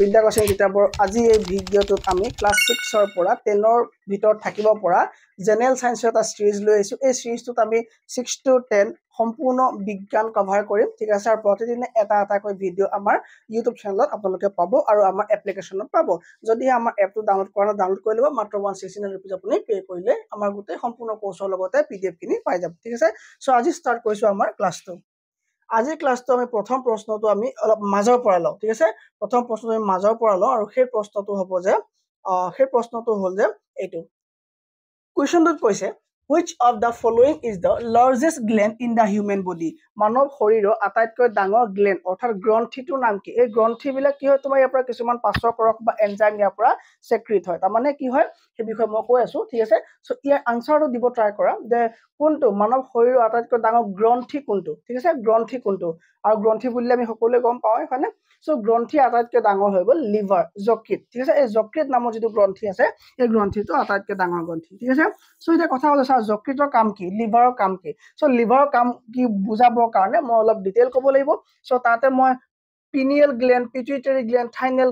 বিদ্যা কৌশল কিতাপৰ আজি এই ভিডিঅ'টোত আমি ক্লাছ ছিক্সৰ পৰা টেনৰ ভিতৰত থাকিব পৰা জেনেৰেল চায়েন্সৰ এটা ছিৰিজ লৈ আহিছোঁ এই ছিৰিজটোত আমি ছিক্স টু টেন সম্পূৰ্ণ বিজ্ঞান কভাৰ কৰিম ঠিক আছে আৰু প্ৰতিদিনে এটা এটাকৈ ভিডিঅ' আমাৰ ইউটিউব চেনেলত আপোনালোকে পাব আৰু আমাৰ এপ্লিকেশ্যনত পাব যদি আমাৰ এপটো ডাউনলোড কৰা নাই ডাউনলোড কৰি ল'ব মাত্ৰ ওৱান ছিক্সটি নাইন ৰুপিজ আপুনি পে' কৰিলে আমাৰ গোটেই সম্পূৰ্ণ কোৰ্চৰ লগতে পি ডি এফখিনি পাই যাব ঠিক আছে চ' আজি ষ্টাৰ্ট কৰিছোঁ আমাৰ ক্লাছটো আজি ক্লাছটো আমি প্ৰথম প্ৰশ্নটো আমি অলপ মাজৰ পৰা লওঁ ঠিক আছে প্ৰথম প্ৰশ্নটো আমি মাজৰ পৰা লওঁ আৰু সেই প্ৰশ্নটো হ'ব যে সেই প্ৰশ্নটো হ'ল যে এইটো কুৱেশ্যনটোত কৈছে which of the following is the largest gland in the human body মানৱ শৰীৰৰ আটাইতকৈ ডাঙৰ গ্লেণ্ড অৰ্থাৎ গ্ৰন্থিটোৰ নাম কি এই গ্ৰন্থিবিলাক কি হয় তোমাৰ ইয়াৰ পৰা কিছুমান পাচকৰক বা এনজাইম ইয়াৰ পৰা চেক্ৰিত হয় তাৰমানে কি হয় সেই বিষয়ে মই কৈ আছোঁ ঠিক আছে চ' ইয়াৰ আনচাৰটো দিব ট্ৰাই কৰা যে কোনটো মানৱ শৰীৰৰ আটাইতকৈ ডাঙৰ গ্ৰন্থি কোনটো ঠিক আছে গ্ৰন্থি কোনটো আৰু গ্ৰন্থি বুলিলে আমি সকলোৱে গম পাওঁ হয়নে চ' গ্ৰন্থি আটাইতকৈ ডাঙৰ হৈ গ'ল লিভাৰ যকৃত ঠিক আছে এই যকৃত নামৰ যিটো গ্ৰন্থি আছে এই গ্ৰন্থিটো আটাইতকৈ ডাঙৰ গ্ৰন্থি ঠিক আছে চ' এতিয়া কথা হ'ল চাওক আচ্ছা যকৃতৰ কাম কি লিভাৰৰ কাম কি চ' লিভাৰৰ কাম কি বুজাবৰ কাৰণে মই অলপ ডিটেইল ক'ব লাগিব চ' তাতে মই পিনিয়েল গ্লেণ্ড পিটুইটেৰী গ্লেণ্ড থাইনেল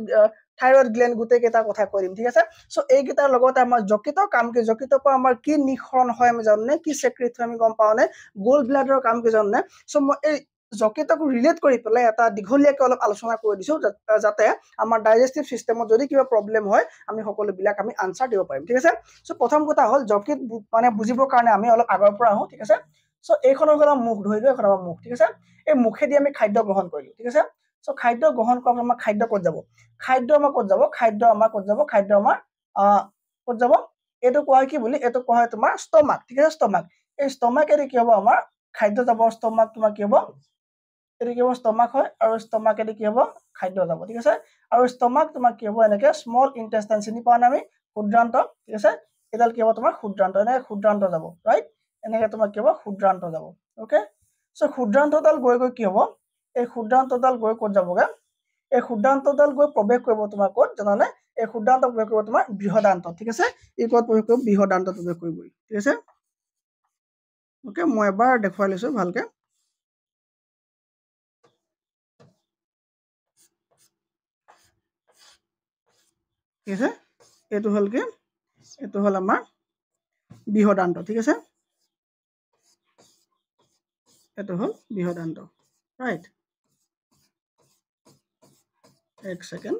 থাইৰয়ড গ্লেণ্ড গোটেইকেইটাৰ কথা কৰিম ঠিক আছে চ' এইকেইটাৰ লগতে আমাৰ যকৃতৰ কাম কি যকৃত পৰা আমাৰ কি নিঃসৰণ হয় আমি জানোনে কি চেক্ৰিট হয় আমি গম পাওঁনে গ'ল ব্লাডৰ কাম কি জানোনে চ' মই এই জকেটক ৰিলেট কৰি পেলাই এটা দীঘলীয়াকৈ অলপ আলোচনা কৰি দিছোঁ যাতে আমাৰ ডাইজেষ্টিভ ছিষ্টেমত যদি কিবা প্ৰব্লেম হয় আমি সকলোবিলাক আমি আনচাৰ দিব পাৰিম ঠিক আছে চ' প্ৰথম কথা হ'ল জকেট মানে বুজিবৰ কাৰণে আমি অলপ আগৰ পৰা আহোঁ ঠিক আছে চ' এইখন হ'ল আমাৰ মুখ ধৰিলোঁ এইখন আমাৰ মুখ ঠিক আছে এই মুখেদি আমি খাদ্য গ্ৰহণ কৰিলোঁ ঠিক আছে চ' খাদ্য গ্ৰহণ কৰাৰ আমাৰ খাদ্য ক'ত যাব খাদ্য আমাৰ ক'ত যাব খাদ্য আমাৰ ক'ত যাব খাদ্য আমাৰ ক'ত যাব এইটো কোৱা হয় কি বুলি এইটো কোৱা হয় তোমাৰ ষ্টমাক ঠিক আছে ষ্টমাক এই ষ্ট'মাকেদি কি হ'ব আমাৰ খাদ্য যাব ষ্টমাক তোমাৰ কি হ'ব এইটো কি হ'ব ষ্টমাক হয় আৰু ষ্টমাকেদি কি হ'ব খাদ্য যাব ঠিক আছে আৰু ষ্টমাক তোমাক কি হ'ব এনেকে স্মল ইণ্টেষ্টাইন চিনি পোৱা নাই আমি ক্ষুদ্ৰান্ত ঠিক আছে এইডাল কি হ'ব তোমাৰ ক্ষুদ্ৰান্ত এনেকে ক্ষুদ্ৰান্ত যাব ৰাইট এনেকে তোমাক কি হ'ব ক্ষুদ্ৰান্ত যাব অ'কে চ' ক্ষুদ্ৰান্তডাল গৈ গৈ কি হ'ব এই ক্ষুদ্ৰান্তডাল গৈ ক'ত যাবগৈ এই ক্ষুদ্ৰান্তডাল গৈ প্ৰৱেশ কৰিব তোমাৰ ক'ত জানানে এই ক্ষুদ্ৰান্ত প্ৰৱেশ কৰিব তোমাৰ বৃহদান্ত ঠিক আছে ই ক'ত প্ৰৱেশ কৰিব বৃহদান্ত প্ৰৱেশ কৰিবই ঠিক আছে অ'কে মই এবাৰ দেখুৱাই লৈছোঁ ভালকৈ ঠিক আছে এইটো হ'ল কি এইটো হ'ল আমাৰ বৃহদান্ত ঠিক আছে এইটো হ'ল বৃহদান্ত ৰাইট এক ছেকেণ্ড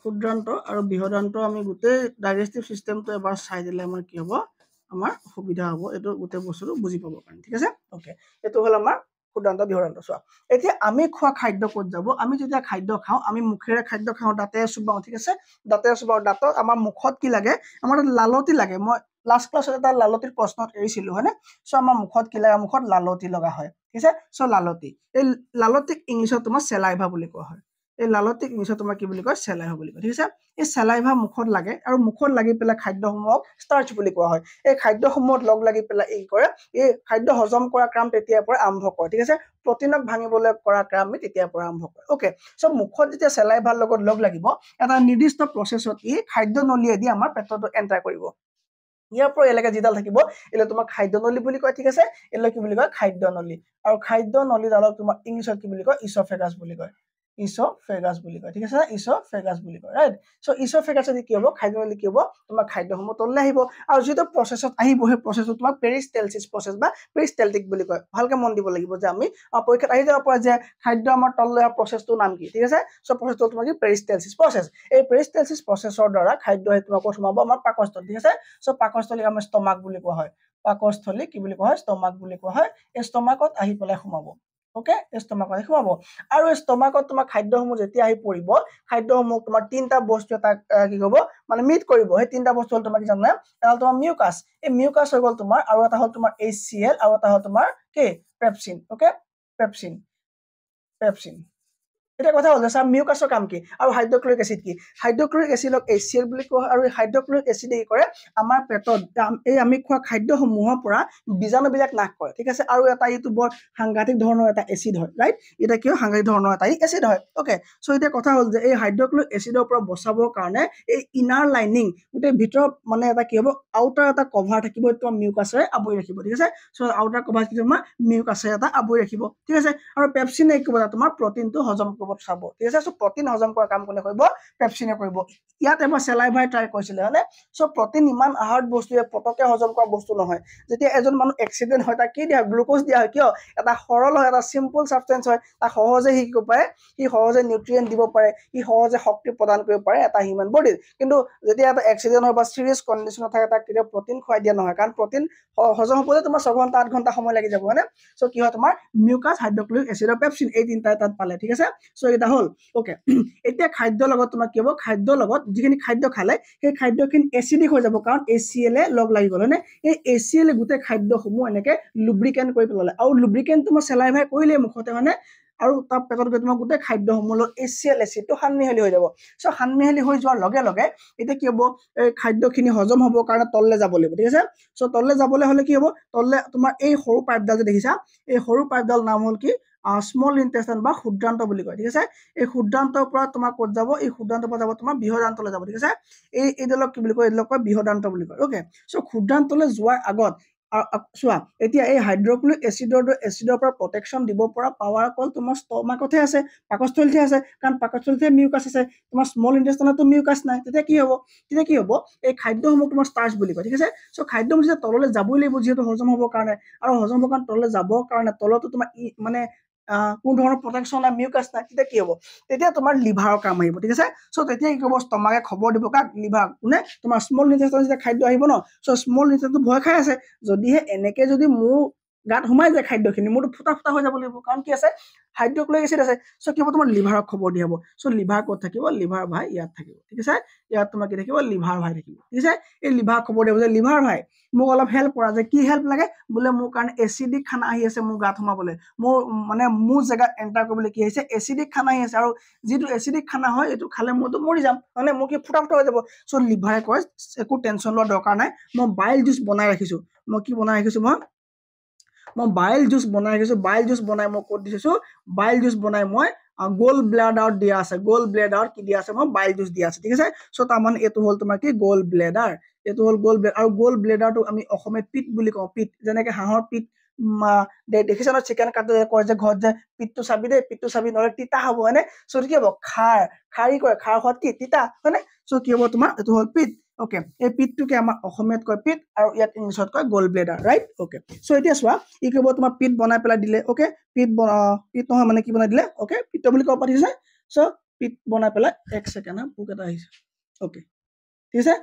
ক্ষুদ্ৰান্ত আৰু বৃহদান্ত আমি গোটেই ডাইজেষ্টিভ ছিষ্টেমটো এবাৰ চাই দিলে আমাৰ কি হ'ব আমাৰ সুবিধা হ'ব এইটো গোটেই বস্তুটো বুজি পাবৰ কাৰণে ঠিক আছে অ'কে এইটো হ'ল আমাৰ সুদান্ত বিহুদান্ত চোৱা এতিয়া আমি খোৱা খাদ্য ক'ত যাব আমি যেতিয়া খাদ্য খাওঁ আমি মুখেৰে খাদ্য খাওঁ দাঁতেৰে চুবাওঁ ঠিক আছে দাঁতেৰে চুবাওঁ দাঁতত আমাৰ মুখত কি লাগে আমাৰ তাত লালতি লাগে মই লাষ্ট ক্লাছত এটা লালতিৰ প্ৰশ্নত এৰিছিলোঁ হয়নে চ' আমাৰ মুখত কি লাগে মুখত লালতি লগা হয় ঠিক আছে চ' লালতি এই লালতিক ইংলিছত তোমাৰ চেলাইভা বুলি কোৱা হয় এই লালতে ইংলিছত তোমাৰ কি বুলি কয় চেলাই চেলাইভ বুলি কয় ঠিক আছে এই চেলাই চেলাইভা মুখত লাগে আৰু মুখত লাগি পেলাই খাদ্যসমূহক ষ্টাৰ্চ বুলি কোৱা হয় এই খাদ্যসমূহত লগ লাগি পেলাই এই কৰে এই খাদ্য হজম কৰা কাম তেতিয়াৰ পৰা আৰম্ভ কৰে ঠিক আছে প্ৰটিনক ভাঙিবলৈ কৰা কাম তেতিয়াৰ পৰা আৰম্ভ কৰে অ'কে চ' মুখত যেতিয়া ভাৰ লগত লগ লাগিব এটা নিৰ্দিষ্ট প্ৰচেছত ই খাদ্য নলীয়েদি আমাৰ পেটটো এণ্টাৰ কৰিব ইয়াৰ পৰা এলেকা যিডাল থাকিব এইলৈ তোমাৰ নলী বুলি কয় ঠিক আছে এইলৈ কি বুলি কয় খাদ্য নলী আৰু খাদ্য নলীডালক তোমাৰ ইংলিছত কি বুলি কয় ইছ'ফেগাছ বুলি কয় ইছফেগাছ বুলি কয় ঠিক আছে ইছফেগাছ বুলি কয় ৰাইট চ' ইছফেগাছ যদি কি হ'ব খাদ্য কি হ'ব তোমাৰ খাদ্যসমূহ তললৈ আহিব আৰু যিটো প্ৰচেছত আহিব সেই প্ৰচেছটো তোমাক পেৰিষ্টেলচিছ প্ৰচেছ বা পেৰিষ্টেলটিক বুলি কয় ভালকৈ মন দিব লাগিব যে আমি পৰীক্ষাত আহি যাব পৰা যে খাদ্য আমাৰ তললৈ অহা প্ৰচেছটোৰ নাম কি ঠিক আছে চ' প্ৰচেছটো তোমাৰ কি পেৰিষ্টেলচিছ প্ৰচেছ এই পেৰিষ্টেলচিছ প্ৰচেছৰ দ্বাৰা খাদ্য সেই তোমাক সোমাব আমাৰ পাকস্থল ঠিক আছে চ' পাকস্থলীক আমাৰ ষ্টমাক বুলি কোৱা হয় পাকস্থলী কি বুলি কোৱা হয় ষ্টমাক বুলি কোৱা হয় এই ষ্টমাকত আহি পেলাই সোমাব অ'কে ষ্টমাকত সেইখিনি সোমাব আৰু ষ্টমাকত তোমাৰ খাদ্যসমূহ যেতিয়া আহি পৰিব খাদ্যসমূহ তোমাৰ তিনিটা বস্তু এটা কি হ'ব মানে মিট কৰিব সেই তিনিটা বস্তু হ'ল তোমাৰ কি জানো এটা হ'ল তোমাৰ মিউকাছ এই মিউকাছ হৈ গ'ল তোমাৰ আৰু এটা হ'ল তোমাৰ এইচ চি এল আৰু এটা হ'ল তোমাৰ কি পেপচিন এটা কথা হ'ল চাম মিউকাছৰ কাম কি আৰু হাইড্ৰক্লৰিক এচিড কি হাইড্ৰক্লৰিক এচিডক এইচ বুলি কোৱা হয় আৰু এই হাইড্ৰক্লৰিক এচিডে কি কৰে আমাৰ পেটত এই আমি খোৱা খাদ্যসমূহৰ পৰা বিলাক নাশ কৰে ঠিক আছে আৰু এটা এইটো বৰ সাংঘাতিক ধৰণৰ এটা এচিড হয় ৰাইট এতিয়া কিয় সাংঘাতিক ধৰণৰ এটা এচিড হয় অ'কে চ' এতিয়া কথা হ'ল যে এই হাইড্ৰক্লৰিক এচিডৰ পৰা বচাবৰ কাৰণে এই ইনাৰ লাইনিং গোটেই ভিতৰত মানে এটা কি হ'ব আউটাৰ এটা কভাৰ থাকিব এইটো মিউকাছেৰে আৱৰি ৰাখিব ঠিক আছে চ' আউটাৰ কভাৰ কিন্তু আমাৰ মিউকাছেৰে এটা আৱৰি ৰাখিব ঠিক আছে আৰু পেপচিনে কি কৰা তোমাৰ প্ৰটিনটো হজম লগত চাব তেতিয়া প্ৰটিন হজম কৰা কাম কোনে কৰিব পেপচিনে কৰিব ইয়াত এবাৰ চেলাই ভাই ট্ৰাই কৈছিলে হয়নে চ' প্ৰটিন ইমান আহাৰ্ড বস্তুৱে পটককে হজম কৰা বস্তু নহয় যেতিয়া এজন মানুহ এক্সিডেণ্ট হয় তাক কি দিয়া হয় গ্লুক'জ দিয়া হয় কিয় এটা সৰল হয় এটা চিম্পল ছাবষ্টেঞ্চ হয় তাক সহজে শিকিব পাৰে সি সহজে নিউট্ৰিয়েণ্ট দিব পাৰে সি সহজে শক্তি প্ৰদান কৰিব পাৰে এটা হিউমেন বডিত কিন্তু যেতিয়া এটা এক্সিডেণ্ট হয় বা ছিৰিয়াছ কণ্ডিশ্যনত থাকে তাক কেতিয়াও প্ৰটিন খুৱাই দিয়া নহয় কাৰণ প্ৰটিন হজম হ'বলৈ তোমাৰ ছঘণ্টা আঠ ঘণ্টা সময় লাগি যাব হয়নে চ' কি হয় তোমাৰ মিউকাছ হাইড্ৰক্লিক এচিড আৰু পেপচিন এই তিনিটাই তাত পালে ঠিক আছে ছয়কেইটা হ'ল অ'কে এতিয়া খাদ্যৰ লগত তোমাক কি হ'ব খাদ্যৰ লগত যিখিনি খাদ্য খালে সেই খাদ্যখিনি এচিডিক হৈ যাব কাৰণ এ চি এলে লগ লাগি গ'ল হয়নে এই এ চি এলে গোটেই খাদ্যসমূহ এনেকৈ লুব্ৰিকেণ্ট কৰি পেলালে আৰু লুব্ৰিকেণ্টটো মই চেলাই ভাই কৰিলেই মুখতে মানে আৰু তাৰ পেটত গৈ তোমাৰ গোটেই খাদ্যসমূহ লগত এ চি এল এচিডটো সানমিহালি হৈ যাব চ' সানমিহালি হৈ যোৱাৰ লগে লগে এতিয়া কি হ'ব এই খাদ্যখিনি হজম হ'বৰ কাৰণে তললৈ যাব লাগিব ঠিক আছে চ' তললৈ যাবলৈ হ'লে কি হ'ব তললৈ তোমাৰ এই সৰু পাইপডাল যে দেখিছা এই সৰু পাইপডাল নাম হ'ল কি স্মল ইণ্টেষ্টাইন বা শুদ্ধান্ত বুলি কয় ঠিক আছে এই শুদ্ধান্তৰ পৰা তোমাৰ ক'ত যাব এই ক্ষুদ্ৰান্তৰ পৰা যাব তোমাৰ বৃহদান্তলৈ যাব ঠিক আছে এই এইডোলক কি বুলি কয় এইডোলক কয় বৃহদান্ত বুলি কয় অ'কে চ' ক্ষুদ্ৰান্তলৈ যোৱাৰ আগত চোৱা এতিয়া এই হাইড্ৰক্লিক এচিডৰ এচিডৰ পৰা প্ৰটেকশ্যন দিব পৰা পাৱাৰ অকল তোমাৰ ষ্টমাকতহে আছে পাকস্থলীতহে আছে কাৰণ পাকস্থলীতহে মিউকাছ আছে তোমাৰ স্মল ইণ্টেষ্টাইনতো মিউকাছ নাই তেতিয়া কি হ'ব তেতিয়া কি হ'ব এই খাদ্যসমূহ তোমাৰ ষ্টাৰ্ছ বুলি কয় ঠিক আছে চ' খাদ্যসমূহ যেতিয়া তললৈ যাবই লাগিব যিহেতু হজম হ'বৰ কাৰণে আৰু হজম হ'বৰ কাৰণে তললৈ যাবৰ কাৰণে তলতো তোমাৰ মানে কোনো ধৰণৰ প্ৰটেকশ্যন নাই মিউকাছ নাই তেতিয়া কি হ'ব তেতিয়া তোমাৰ লিভাৰৰ কাম আহিব ঠিক আছে চ' তেতিয়া কি হ'ব তোমাকে খবৰ দিব কাক লিভাৰ কোনে তোমাৰ স্মল ইণ্টেষ্টাইন যেতিয়া খাদ্য আহিব ন চ' স্মল ইণ্টেষ্টাইনটো ভয় খাই আছে যদিহে এনেকে যদি মোৰ গাত সোমাই যায় খাদ্যখিনি মোৰতো ফুটা ফুটা হৈ যাব লাগিব কাৰণ কি আছে খাদ্যক লৈ এচিড আছে চ' কি হ'ব তোমাৰ লিভাৰক খবৰ দিয়াব চ' লিভাৰ ক'ত থাকিব লিভাৰ ভাই ইয়াত থাকিব ঠিক আছে ইয়াত তোমাৰ কি থাকিব লিভাৰ ভাই থাকিব ঠিক আছে এই লিভাৰ খবৰ দিয়াব যে লিভাৰ ভাই মোক অলপ হেল্প কৰা যে কি হেল্প লাগে বোলে মোৰ কাৰণে এচিডিক খানা আহি আছে মোৰ গাত সোমাবলৈ মোৰ মানে মোৰ জেগাত এণ্টাৰ কৰিবলৈ কি আহিছে এচিডিক খানা আহি আছে আৰু যিটো এচিডিক খানা হয় এইটো খালে মইতো মৰি যাম মানে মোৰ কি ফুটা ফুটা হৈ যাব চ' লিভাৰে কয় একো টেনশ্যন লোৱাৰ দৰকাৰ নাই মই বাইল জুচ বনাই ৰাখিছোঁ মই কি বনাই ৰাখিছোঁ মই মই বাইল জুচ বনাই ৰাখিছোঁ বাইল জুচ বনাই মই ক'ত দিছোঁ বাইল জুচ বনাই মই গ'ল্ড ব্লেডাৰ দিয়া আছে গ'ল্ড ব্লেডাৰ কি দিয়া আছে মই বাইল জুচ দিয়া আছে ঠিক আছে চ' তাৰমানে এইটো হ'ল তোমাৰ কি গ'ল্ড ব্লেডাৰ এইটো হ'ল গ'ল্ড ব্লেড আৰু গ'ল্ড ব্লেডাৰটো আমি অসমে পিট বুলি কওঁ পিট যেনেকৈ হাঁহৰ পিট দেখিছা ন চিকেন কাটে কয় যে ঘৰত যে পিটটো চাবি দেই পিটটো চাবি নহ'লে তিতা হ'ব হয়নে চ' কি হ'ব খাৰ খাৰি কয় খাৰ খোৱাত কি তিতা হয়নে চ' কি হ'ব তোমাৰ এইটো হ'ল পিট অ'কে এই পিটটোকে আমাৰ অসমীয়াত কয় পিট আৰু ইয়াত ইংলিছত কয় gall bladder right okay so' এতিয়া চোৱা ই কি হ'ব তোমাৰ পিট বনাই পেলাই দিলে অ'কে পিট পিট নহয় মানে কি বনাই দিলে অ'কে পিট বুলি ক'ব পাতিছে চ' পিট বনাই পেলাই এক ছেকেণ্ড হা পোক এটা আহিছে অ'কে ঠিক আছে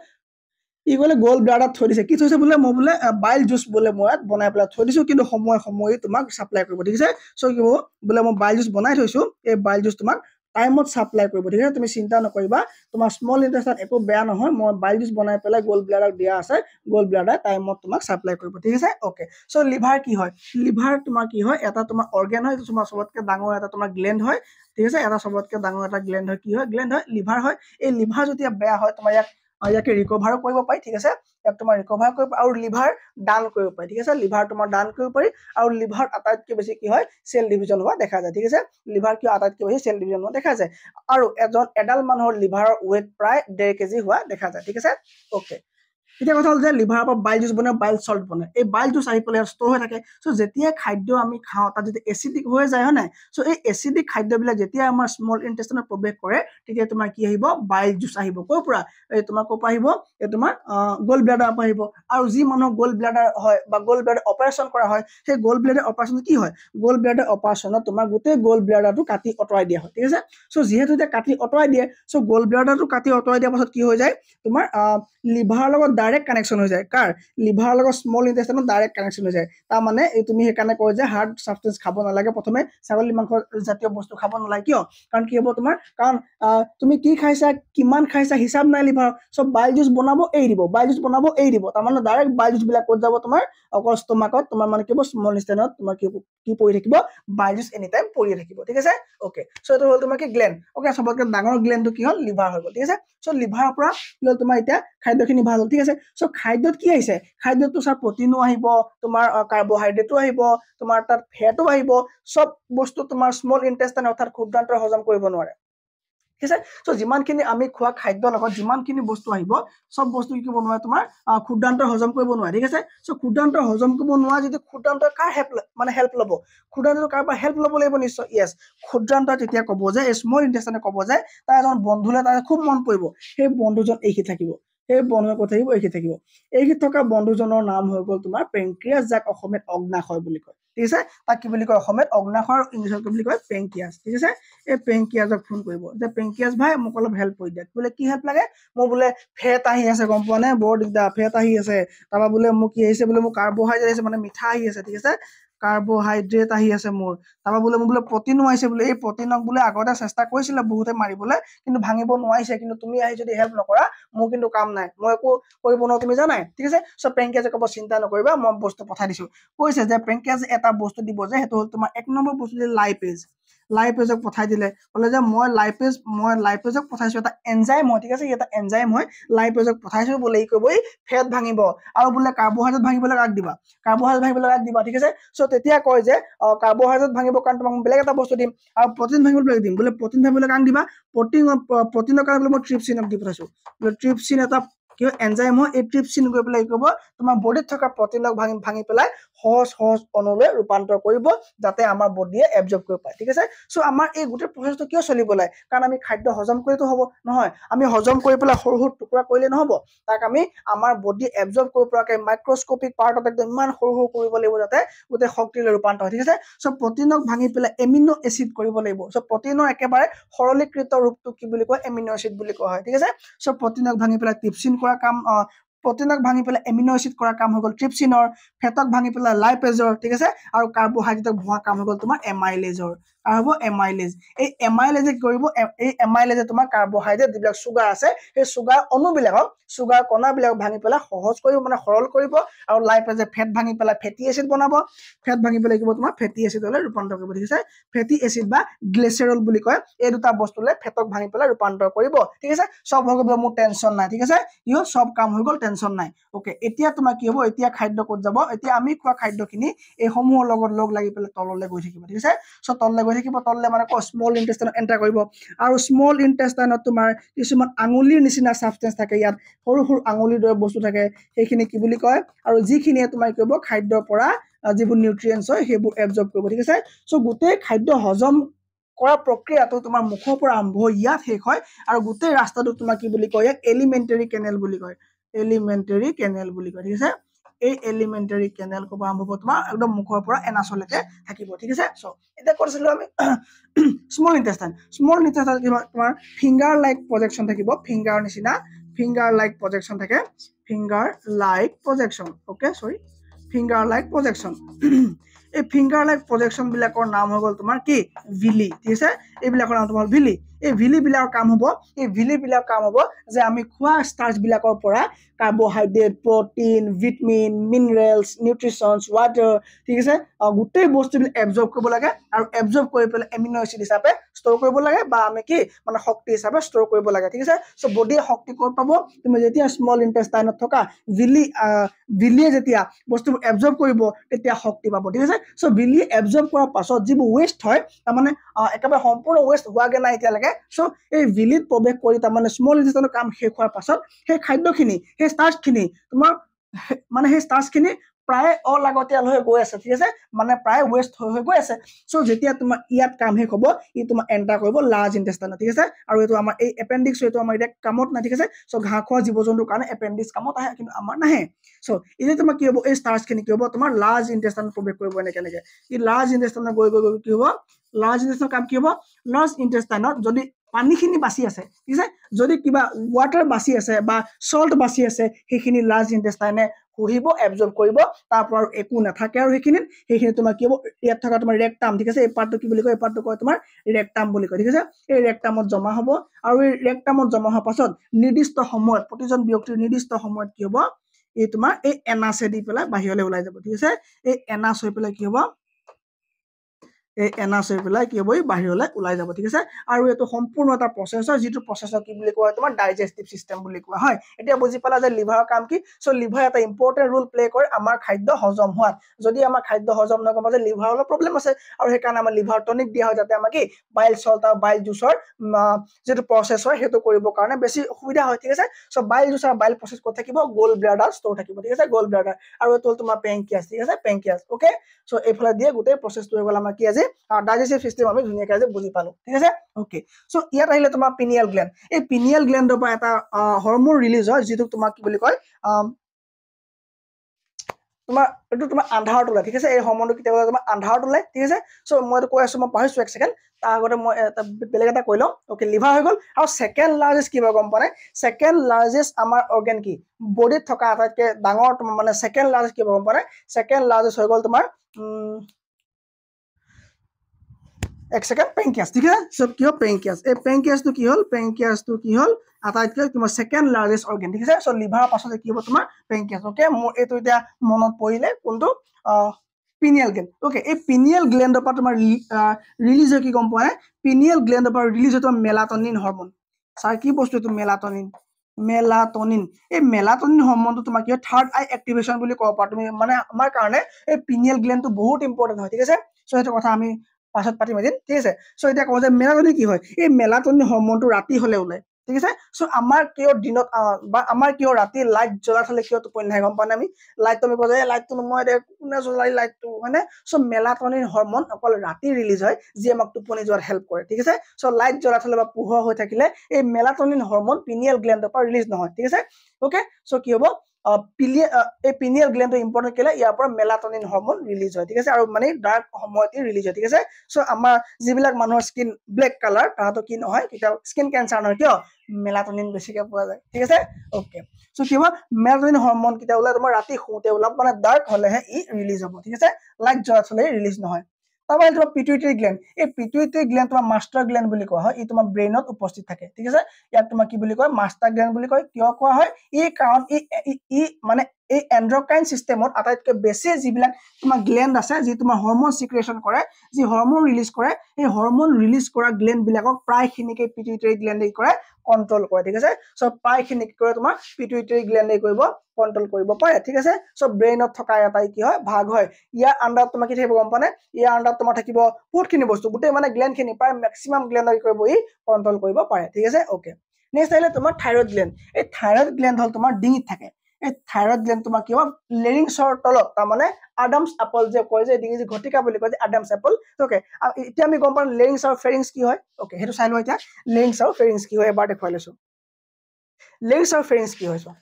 ই বোলে গল ব্লাডাৰত থৈ দিছে কি থৈছে বোলে মই বোলে বাইল জুচ বোলে মই ইয়াত বনাই পেলাই থৈ দিছোঁ কিন্তু সময় সময় তোমাক চাপ্লাই কৰিব ঠিক আছে চ' কি হ'ব বোলে মই বাইল জুচ বনাই থৈছোঁ এই বাইল জুচ তোমাক টাইমত ছাপ্লাই কৰিব ঠিক আছে তুমি চিন্তা নকৰিবা তোমাৰ স্মল ইণ্টাৰেষ্টত একো বেয়া নহয় মই বাইল বায়'ডিউচ বনাই পেলাই গ'ল্ড ব্লাডাৰক দিয়া আছে গ'ল্ড ব্লাডাৰ টাইমত তোমাক ছাপ্লাই কৰিব ঠিক আছে অ'কে চ' লিভাৰ কি হয় লিভাৰ তোমাৰ কি হয় এটা তোমাৰ অৰ্গেন হয় তোমাৰ চবতকৈ ডাঙৰ এটা তোমাৰ গ্লেণ্ড হয় ঠিক আছে এটা চবতকৈ ডাঙৰ এটা গ্লেণ্ড হয় কি হয় গ্লেণ্ড হয় লিভাৰ হয় এই লিভাৰ যেতিয়া বেয়া হয় তোমাৰ ইয়াত ইয়াকে ৰিকভাৰো কৰিব পাৰি ঠিক আছে ইয়াক তোমাৰ ৰিকভাৰ কৰিব আৰু লিভাৰ ডান কৰিব পাৰি ঠিক আছে লিভাৰ তোমাৰ ডান কৰিব পাৰি আৰু লিভাৰ আটাইতকৈ বেছি কি হয় চেল ডিভিজন হোৱা দেখা যায় ঠিক আছে লিভাৰ কিয় আটাইতকে বেছি চেল ডিভিজন হোৱা দেখা যায় আৰু এজন এডাল মানুহৰ লিভাৰৰ ৱেট প্ৰায় ডেৰ কেজি হোৱা দেখা যায় ঠিক আছে অ'কে এতিয়া কথা হ'ল যে লিভাৰৰ পৰা বাইল জুচ বনায় বাইল চল্ট বনায় এই বাইল জুচ আহি পেলাই ষ্ট'ৰ হৈ থাকে চ' যেতিয়া খাদ্য আমি খাওঁ তাত যদি এচিডিক হৈ যায় হয় নাই চ' এই এচিডিক খাদ্যবিলাক যেতিয়া আমাৰ স্মল ইণ্টেষ্টেনত প্ৰৱেশ কৰে তেতিয়া তোমাৰ কি আহিব বাইল জুচ আহিব ক'ৰ পৰা এই তোমাৰ ক'ৰ পৰা আহিব এই তোমাৰ গল্ড ব্লাডাৰৰ পৰা আহিব আৰু যি মানুহৰ গল্ড ব্লাডাৰ হয় বা গল্ড ব্লাডাৰ অপাৰেশ্যন কৰা হয় সেই গল্ড ব্লাডাৰ অপাৰেশ্যন কি হয় গল্ড ব্লাডাৰ অপাৰেশ্যনত তোমাৰ গোটেই গল্ড ব্লাডাৰটো কাটি আঁতৰাই দিয়া হয় ঠিক আছে চ' যিহেতু এতিয়া কাটি অঁতৰাই দিয়ে চ' গল্ড ব্লাডাৰটো কাটি আঁতৰাই দিয়াৰ পাছত কি হৈ যায় তোমাৰ লিভাৰৰ লগত ডাইৰেক্ট কানেকশ্যন হৈ যায় কাৰ লিভাৰৰ লগত স্মল ইণ্টেষ্টাইনত ডাইৰেক্ট কানেকশ্যন হৈ যায় তাৰমানে তুমি সেইকাৰণে কয় যে হাৰ্ড ছাবষ্টেঞ্চ খাব নালাগে প্ৰথমে ছাগলী মাংস জাতীয় বস্তু খাব নালাগে কিয় কাৰণ কি হ'ব তোমাৰ কাৰণ তুমি কি খাইছা কিমান খাইছা হিচাপ নাই লিভাৰ চব বাইল জুচ বনাব এৰি দিব বাইল জুচ বনাব এৰি দিব তাৰমানে ডাইৰেক্ট বাইল জুচবিলাক ক'ত যাব তোমাৰ অকল ষ্টমাকত তোমাৰ মানে কি হ'ব স্মল ষ্টেনত তোমাৰ কি কি পৰি থাকিব বাইজিছ এনি টাইম পৰিয়ে থাকিব ঠিক আছে অ'কে চ' এইটো হ'ল তোমাৰ কি গ্লেন অ'কে চবতকৈ ডাঙৰ গ্লেনটো কি হ'ল লিভাৰ হৈ গ'ল ঠিক আছে চ' লিভাৰৰ পৰা কি হ'ল তোমাৰ এতিয়া খাদ্যখিনি ভাল হ'ল ঠিক আছে চ' খাদ্যত কি আহিছে খাদ্যতটো ছাৰ প্ৰটিনো আহিব তোমাৰ কাৰ্বহাইড্ৰেটো আহিব তোমাৰ তাত ফেটো আহিব চব বস্তু তোমাৰ স্মল ইণ্টেষ্টাইন অৰ্থাৎ ক্ষুদ্ৰান্তৰ হজম কৰিব নোৱাৰে ঠিক আছে চ' যিমানখিনি আমি খোৱা খাদ্যৰ লগত যিমানখিনি বস্তু আহিব চব বস্তু কি কৰিব নোৱাৰে তোমাৰ ক্ষুদ্ৰান্ত হজম কৰিব নোৱাৰে ঠিক আছে চ' ক্ষুদ্ৰান্ত হজম কৰিব নোৱাৰে যদি ক্ষুদ্ৰান্ত কাৰ হেল্প মানে হেল্প ল'ব ক্ষুদ্ৰান্ত কাৰোবাৰ হেল্প ল'ব লাগিব নিশ্চয় য়েছ ক্ষুদ্ৰান্ত তেতিয়া ক'ব যে স্মল ইণ্টাৰেষ্টনে ক'ব যে তাৰ এজন বন্ধুলৈ তাৰ খুব মন পৰিব সেই বন্ধুজন এইখি থাকিব সেই বন্ধু কৈ থাকিব এইখি থাকিব এইখি থকা বন্ধুজনৰ নাম হৈ গ'ল তোমাৰ পেংক্ৰিয়াছ যাক অসমীয়াত অগ্নাশয় বুলি কয় ঠিক আছে তাক কি বুলি কয় অসমীয়াত অগ্নাশয় ইংলিছত কি বুলি কয় পেংকিয়াছ ঠিক আছে এই পেংকিয়াছক ফোন কৰিব যে পেংকিয়াছ ভাই মোক অলপ হেল্প কৰি দিয়ক বোলে কি হেল্প লাগে মোৰ বোলে ফেট আহি আছে গম পোৱা নে বৰ দিগদাৰ ফেট আহি আছে তাৰপৰা বোলে মোক কি আহিছে বোলে মোৰ কাৰ্বহাইড্ৰেট আহিছে মানে মিঠা আহি আছে ঠিক আছে কাৰ্বহাইড্ৰেট আহি আছে মোৰ তাৰপৰা বোলে মোৰ বোলে প্ৰটিন নোৱাৰিছে বোলে এই প্ৰটিনক বোলে আগতে চেষ্টা কৰিছিলে বহুতে মাৰিবলৈ কিন্তু ভাঙিব নোৱাৰিছে কিন্তু তুমি আহি যদি হেল্প নকৰা মোৰ কিন্তু কাম নাই মই একো কৰিব নোৱাৰো তুমি জানাই ঠিক আছে চ' পেংকেজে ক'ব চিন্তা নকৰিবা মই বস্তু পঠাই দিছো কৈছে যে পেংকেজ এটা বস্তু দিব যে সেইটো হ'ল তোমাৰ এক নম্বৰ বস্তু লাইফ এজ লাইফ পেজক পঠাই দিলে ক'লে যে মই লাইফ পেজ মই লাইফ পেজক পঠাইছো এটা এনজাইম হয় ঠিক আছে এটা এনজাইম হয় লাইফ পেজক পঠাইছোঁ বোলে ই কৈ ফেট ভাঙিব আৰু বোলে কাৰ্বহাইড্ৰেট ভাঙিবলৈ কাক দিবা কাৰ্বহাইড্ৰেট ভাঙিবলৈ কাক দিবা ঠিক আছে চ' তেতিয়া কয় যে কাৰ্বহাইড্ৰেট ভাঙিব কাৰণে তোমাক বেলেগ এটা বস্তু দিম আৰু প্ৰটিন ভাঙিবলৈ দিম বোলে প্ৰটিন ভাঙিবলৈ কাক দিবা প্ৰটিন প্ৰটিনৰ কাৰণে বোলে মই ট্ৰিপচিনক দি পঠাইছোঁ বোলে ট্ৰিপচিন এটা কিয় এনজাইম হয় এই ট্ৰিপচিন গৈ পেলাই কি ক'ব তোমাৰ বডিত থকা প্ৰটিনক ভাঙি ভাঙি পেলাই সহজ সহজ অণুলৈ ৰূপান্তৰ কৰিব যাতে আমাৰ বডিয়ে এবজৰ্ব কৰিব পাৰে ঠিক আছে চ' আমাৰ এই গোটেই প্ৰচেছটো কিয় চলিব লাগে কাৰণ আমি খাদ্য হজম কৰিতো হ'ব নহয় আমি হজম কৰি পেলাই সৰু সৰু টুকুৰা কৰিলে নহ'ব তাক আমি আমাৰ বডি এবজৰ্ব কৰিব পৰাকৈ মাইক্ৰস্কপিক পাৰ্টত একদম ইমান সৰু সৰু কৰিব লাগিব যাতে গোটেই শক্তিলৈ ৰূপান্তৰ হয় ঠিক আছে চ' প্ৰটিনক ভাঙি পেলাই এমিনো এচিড কৰিব লাগিব চ' প্ৰটিনৰ একেবাৰে সৰলীকৃত ৰূপটো কি বুলি কয় এমিনো এচিড বুলি কোৱা হয় ঠিক আছে চ' প্ৰটিনক ভাঙি পেলাই টিপচিন কৰা কাম প্ৰটিনক ভাঙি পেলাই এমিনচিড কৰা কাম হৈ গ'ল ট্ৰিপচিনৰ ফেটক ভাঙি পেলাই লাইপেজৰ ঠিক আছে আৰু কাৰ্বহাইড্ৰেটক ভৰোৱা কাম হৈ গ'ল তোমাৰ এমাইলেজৰ আৰু হ'ব এমাইলেজ এই এমাইলেজে কি কৰিব এই এমাইলেজে তোমাৰ কাৰ্বহাইড্ৰেট যিবিলাক চুগাৰ আছে সেই চুগাৰ অণুবিলাকক চুগাৰ কণাবিলাকক ভাঙি পেলাই সহজ কৰিব মানে সৰল কৰিব আৰু লাইফ ফেট ভাঙি পেলাই ফেটি এচিড বনাব ফেট ভাঙি পেলাই কিব তোমাৰ ফেটি এচিডলৈ ৰূপান্তৰ কৰিব ঠিক আছে ফেটি এচিড বা গ্লেচেৰল বুলি কয় এই দুটা বস্তুলৈ ফেটক ভাঙি পেলাই ৰূপান্তৰ কৰিব ঠিক আছে চব হৈ গ'ব মোৰ টেনশ্যন নাই ঠিক আছে ইও চব কাম হৈ গ'ল টেনশ্যন নাই অ'কে এতিয়া তোমাৰ কি হ'ব এতিয়া খাদ্য ক'ত যাব এতিয়া আমি খোৱা খাদ্যখিনি এইসমূহৰ লগত লগ লাগি পেলাই তললৈ গৈ থাকিব ঠিক আছে চ' তললৈ বহি থাকিব তললৈ মানে স্মল ইণ্টেষ্টাইনত এণ্টাৰ কৰিব আৰু স্মল ইণ্টেষ্টাইনত তোমাৰ কিছুমান আঙুলিৰ নিচিনা ছাবষ্টেঞ্চ থাকে ইয়াত সৰু সৰু আঙুলিৰ দৰে বস্তু থাকে সেইখিনি কি বুলি কয় আৰু যিখিনিয়ে তোমাৰ কি হ'ব খাদ্যৰ পৰা যিবোৰ নিউট্ৰিয়েণ্টছ হয় সেইবোৰ এবজৰ্ব কৰিব ঠিক আছে চ' গোটেই খাদ্য হজম কৰা প্ৰক্ৰিয়াটো তোমাৰ মুখৰ পৰা আৰম্ভ হৈ ইয়াত শেষ হয় আৰু গোটেই ৰাস্তাটো তোমাৰ কি বুলি কয় ইয়াক এলিমেণ্টেৰী কেনেল বুলি কয় এলিমেণ্টেৰী কেনেল বুলি কয় ঠিক আছে এই এলিমেণ্টেৰী কেনেল ক'ব আৰম্ভ হ'ব তোমাৰ একদম মুখৰ পৰা এনাচলৈকে থাকিব ঠিক আছে চ' এতিয়া কৈছিলোঁ আমি স্মল ইণ্টেষ্টাইন স্মল ইণ্টেষ্টাইন কিবা তোমাৰ ফিংগাৰ লাইক প্ৰজেকশ্যন থাকিব ফিংগাৰ নিচিনা ফিংগাৰ লাইক প্ৰজেকশ্যন থাকে finger like projection okay sorry finger like projection এই ফিংগাৰ লাইক প্ৰজেকশ্যনবিলাকৰ নাম হৈ গ'ল তোমাৰ কি ভিলি ঠিক আছে এইবিলাকৰ নাম তোমাৰ ভিলি এই ভিলিবিলাকৰ কাম হ'ব এই ভিলিবিলাক কাম হ'ব যে আমি খোৱা ষ্টাৰ্চবিলাকৰ পৰা carbohydrate protein vitamin minerals nutritions water ঠিক আছে গোটেই বস্তুবিলাক এবজৰ্ব কৰিব লাগে আৰু এবজৰ্ব কৰি পেলাই এমিনো এচিড হিচাপে ষ্ট'ৰ কৰিব লাগে বা আমি কি মানে শক্তি হিচাপে ষ্ট'ৰ কৰিব লাগে ঠিক আছে চ' বডিয়ে শক্তি ক'ত পাব তুমি যেতিয়া স্মল ইণ্টেষ্টাইনত থকা বিলি বিলিয়ে যেতিয়া বস্তুবোৰ এবজৰ্ব কৰিব তেতিয়া শক্তি পাব ঠিক আছে চ' বিলি এবজৰ্ব কৰাৰ পাছত যিবোৰ ৱেষ্ট হয় তাৰমানে একেবাৰে সম্পূৰ্ণ ৱেষ্ট হোৱাগৈ নাই এতিয়ালৈকে চ' এই বিলিত প্ৰৱেশ কৰি তাৰমানে স্মল ইনটেষ্টাইনৰ কাম শেষ হোৱাৰ পাছত সেই খাদ্যখিনি সেই ষ্টাৰ্চখিনি তোমাৰ মানে সেই ষ্টাৰ্চখিনি প্ৰায় অলাগতিয়াল হৈ গৈ আছে ঠিক আছে মানে প্ৰায় ৱেষ্ট হৈ গৈ আছে চ' যেতিয়া তোমাৰ ইয়াত কাম শেষ হ'ব ই তোমাৰ এণ্টাৰ কৰিব লাৰ্জ ইণ্টেষ্টাইনত ঠিক আছে আৰু এইটো আমাৰ এই এপেণ্ডিক্স এইটো আমাৰ এতিয়া কামত নাই ঠিক আছে চ' ঘাঁহ খোৱা জীৱ জন্তুৰ কাৰণে এপেণ্ডিক্স কামত আহে কিন্তু আমাৰ নাহে চ' এতিয়া তোমাৰ কি হ'ব এই ষ্টাৰ্চখিনি কি হ'ব তোমাৰ লাৰ্জ ইণ্টেষ্টাইনত প্ৰৱেশ কৰিব এনে এনেকৈ ই লাৰ্জ ইণ্টেষ্টাইনত গৈ গৈ গৈ কি হ'ব লাৰ্জ ইণ্টেষ্টাইনৰ কাম কি হ'ব লাৰ্জ ইণ্টেষ্টাইনত যদি পানীখিনি বাচি আছে ঠিক আছে যদি কিবা ৱাটাৰ বাচি আছে বা চল্ট বাচি আছে সেইখিনি লাৰ্জ ইণ্টেষ্টাইনে শুহিব এবজৰ্ব কৰিব তাৰপৰা আৰু একো নাথাকে আৰু সেইখিনিত সেইখিনি তোমাৰ কি হ'ব ইয়াত থকা তোমাৰ ৰেকটাম ঠিক আছে এই পাৰ্টটো কি বুলি কয় এই পাৰ্টটো কয় তোমাৰ ৰেকটাম বুলি কয় ঠিক আছে এই ৰেকটামত জমা হ'ব আৰু এই ৰেকটামত জমা হোৱাৰ পাছত নিৰ্দিষ্ট সময়ত প্ৰতিজন ব্যক্তিৰ নিৰ্দিষ্ট সময়ত কি হ'ব এই তোমাৰ এই এনাছে দি পেলাই বাহিৰলৈ ওলাই যাব ঠিক আছে এই এনাচ হৈ পেলাই কি হ'ব এই এনাৰ্চ হৈ পেলাই কি হ'ব এই বাহিৰলৈ ওলাই যাব ঠিক আছে আৰু এইটো সম্পূৰ্ণ এটা প্ৰচেছ হয় যিটো প্ৰচেছৰ কি বুলি কোৱা হয় তোমাৰ ডাইজেষ্টিভ চিষ্টেম বুলি কোৱা হয় এতিয়া বুজি পালা যে লিভাৰৰ কাম কি চ' লিভাৰ এটা ইম্পৰ্টেণ্ট ৰোল প্লে কৰে আমাৰ খাদ্য হজম হোৱাত যদি আমাৰ খাদ্য হজম নকৰোঁ যে লিভাৰ অলপ প্ৰব্লেম আছে আৰু সেইকাৰণে আমাৰ লিভাৰ টনিক দিয়া হয় যাতে আমাক কি বাইল চল্ট আৰু বাইল জুচৰ যিটো প্ৰচেছ হয় সেইটো কৰিবৰ কাৰণে বেছি অসুবিধা হয় ঠিক আছে চ' বাইল জুচ আৰু বাইল প্ৰচেছ ক'ত থাকিব গ'ল্ড ব্লাডাৰ ষ্ট'ৰ থাকিব ঠিক আছে গ'ল্ড ব্লাডাৰ আৰু এইটো হ'ল তোমাৰ পেংকিয়াছ ঠিক আছে পেংকিয়াছ অ'কে চ' এইফালে দিয়ে গোটেই প্ৰচেছটো হৈ গ'ল আমাৰ কি আজি ডাইজেষ্টিভ চিষ্টেম আমি ধুনীয়াকৈ যে বুজি পালো ঠিক আছে অ'কে চ' ইয়াত আহিলে তোমাৰ পিনিয়েল গ্লেণ্ড এই পিনিয়েল গ্লেণ্ডৰ পৰা এটা হৰমোন ৰিলিজ হয় যিটোক তোমাক কি বুলি কয় তোমাৰ এইটো তোমাৰ আন্ধাৰত ওলায় ঠিক আছে এই সময়টো কেতিয়াবা তোমাৰ আন্ধাৰত ওলায় ঠিক আছে চ' মই কৈ আছো মই পাহৰিছোঁ এক ছেকেণ্ড তাৰ আগতে মই এটা বেলেগ এটা কৈ লওঁ অ'কে লিভাৰ হৈ গ'ল আৰু ছেকেণ্ড লাৰ্জেষ্ট কিবা গম পোৱা নাই ছেকেণ্ড আমাৰ অৰ্গেন কি বডিত থকা আটাইতকৈ ডাঙৰ মানে ছেকেণ্ড লাৰ্জেষ্ট কিবা গম পোৱা নাই ছেকেণ্ড হৈ গ'ল তোমাৰ এক ছেকেণ্ড পেংকিয়াছ ঠিক আছে কি হ'ল পেংকিয়াছ এই পেংকিয়াছটো কি হ'ল পেংকিয়াছটো কি হ'ল আটাইতকৈ তোমাৰ ছেকেণ্ড লাৰ্জেষ্ট অৰ্গেন ঠিক আছে চ' লিভাৰ পাছতে কি হ'ব তোমাৰ পেংকিয়াছ অ'কে মোৰ এইটো এতিয়া মনত পৰিলে কোনটো পিনিয়েল গ্লেণ্ড অ'কে এই পিনিয়েল গ্লেণ্ডৰ পৰা তোমাৰ ৰিলিজ হয় কি গম পোৱা নাই পিনিয়েল গ্লেণ্ডৰ পৰা ৰিলিজ হয় তোমাৰ মেলাটনিন হৰ্মন ছাৰ কি বস্তু এইটো মেলাটনিন মেলাটনিন এই মেলাটনিন হৰ্মনটো তোমাৰ কি হয় থাৰ্ড আই এক্টিভেশ্যন বুলি ক'ব পাৰা তুমি মানে আমাৰ কাৰণে এই পিনিয়েল গ্লেণ্ডটো বহুত ইম্পৰ্টেণ্ট হয় ঠিক আছে চ' সেইটো কথা আমি পাছত পাতিম এদিন ঠিক আছে চ' এতিয়া কওঁ যে মেলাটনি কি হয় এই মেলাটনি হৰ্মনটো ৰাতি হ'লে ওলায় ঠিক আছে চ' আমাৰ কিয় দিনত বা আমাৰ কিয় ৰাতি লাইট জ্বলাই থ'লে কিয় টোপনি নাহে গম পাওঁ আমি লাইটটো আমি কওঁ যে লাইটটো নমই কোনে জ্বলাই লাইটটো হয়নে চ' মেলাটনিৰ হৰ্মন অকল ৰাতি ৰিলিজ হয় যি আমাক টোপনি যোৱাত হেল্প কৰে ঠিক আছে চ' লাইট জ্বলা থ'লে বা পোহৰ হৈ থাকিলে এই মেলাটনিন হৰমন পিনিয়েল গ্লেণ্ডৰ পৰা ৰিলিজ নহয় ঠিক আছে অ'কে চ' কি হ'ব এই পিনিয়েল গ্লেণ্ডটো ইম্পৰ্টেণ্ট কেলে ইয়াৰ পৰা মেলাটনিন হৰ্মন ৰিলিজ হয় ঠিক আছে আৰু মানে ডাৰ্ক সময়তে ৰিলিজ হয় ঠিক আছে চ' আমাৰ যিবিলাক মানুহৰ স্কিন ব্লেক কালাৰ তাহাঁতৰ কি নহয় কেতিয়াও স্কিন কেঞ্চাৰ নহয় কিয় মেলাটনিন বেছিকৈ পোৱা যায় ঠিক আছে অ'কে চ' কি হ'ব মেলাটনিন হৰ্মন কেতিয়া ওলাই তোমাৰ ৰাতি শুওঁতে ওলাব মানে ডাৰ্ক হ'লেহে ই ৰিলিজ হ'ব ঠিক আছে লাইট যোৱা চলে ৰিলিজ নহয় তাৰপৰা তোমাৰ পিটুইটৰী গ্লেণ্ড এই পিটুইটৰী গ্লেণ্ড তোমাৰ মাষ্টাৰ গ্লেণ্ড বুলি কোৱা হয় ই তোমাৰ ব্ৰেইনত উপস্থিত থাকে ঠিক আছে ইয়াক তোমাৰ কি বুলি কয় মাষ্টাৰ গ্লেণ্ড বুলি কয় কিয় কোৱা হয় ই কাৰণ ই ই মানে এই এণ্ড্ৰকাইন ছিষ্টেমত আটাইতকৈ বেছি যিবিলাক তোমাৰ গ্লেণ্ড আছে যি তোমাৰ হৰম'ন চিকুৰেশ্যন কৰে যি হৰ্মন ৰিলিজ কৰে সেই হৰম'ন ৰিলিজ কৰা গ্লেণ্ডবিলাকক প্ৰায়খিনিকে পিটুইটৰী গ্লেণ্ডে কৰে কণ্ট্ৰল কৰে ঠিক আছে চ' প্ৰায়খিনিক কৰে তোমাৰ পিটুইটৰী গ্লেণ্ডেই কৰিব কণ্ট্ৰল কৰিব পাৰে ঠিক আছে চ' ব্ৰেইনত থকা এটাই কি হয় ভাগ হয় ইয়াৰ আণ্ডাৰত তোমাৰ কি থাকিব গম পানে ইয়াৰ আণ্ডাৰত তোমাৰ থাকিব বহুতখিনি বস্তু গোটেই মানে গ্লেণ্ডখিনি প্ৰায় মেক্সিমাম গ্লেণ্ডে কৰিব ই কণ্ট্ৰল কৰিব পাৰে ঠিক আছে অ'কে নেক্সট আহিলে তোমাৰ থাইৰয়ড গ্লেণ্ড এই থাইৰয়ড গ্লেণ্ড হ'ল তোমাৰ ডিঙিত থাকে এই থাইৰয়ড গ্লেণ্ড তোমাৰ কি হ'ব লেৰিংছৰ তলত তাৰমানে আডামছ এপল যে কয় যে ইংৰাজী ঘটিকা বুলি কয় যে আডামছ এপল অ'কে এতিয়া আমি গম পাম লেৰিংছ আৰু ফেৰিংছ কি হয় অ'কে সেইটো চাই লওঁ এতিয়া লেৰিংছ আৰু ফেৰিংছ কি হয় এবাৰ দেখুৱাই লৈছোঁ লেৰিংছ আৰু ফেৰিংছ কি হয় চোৱা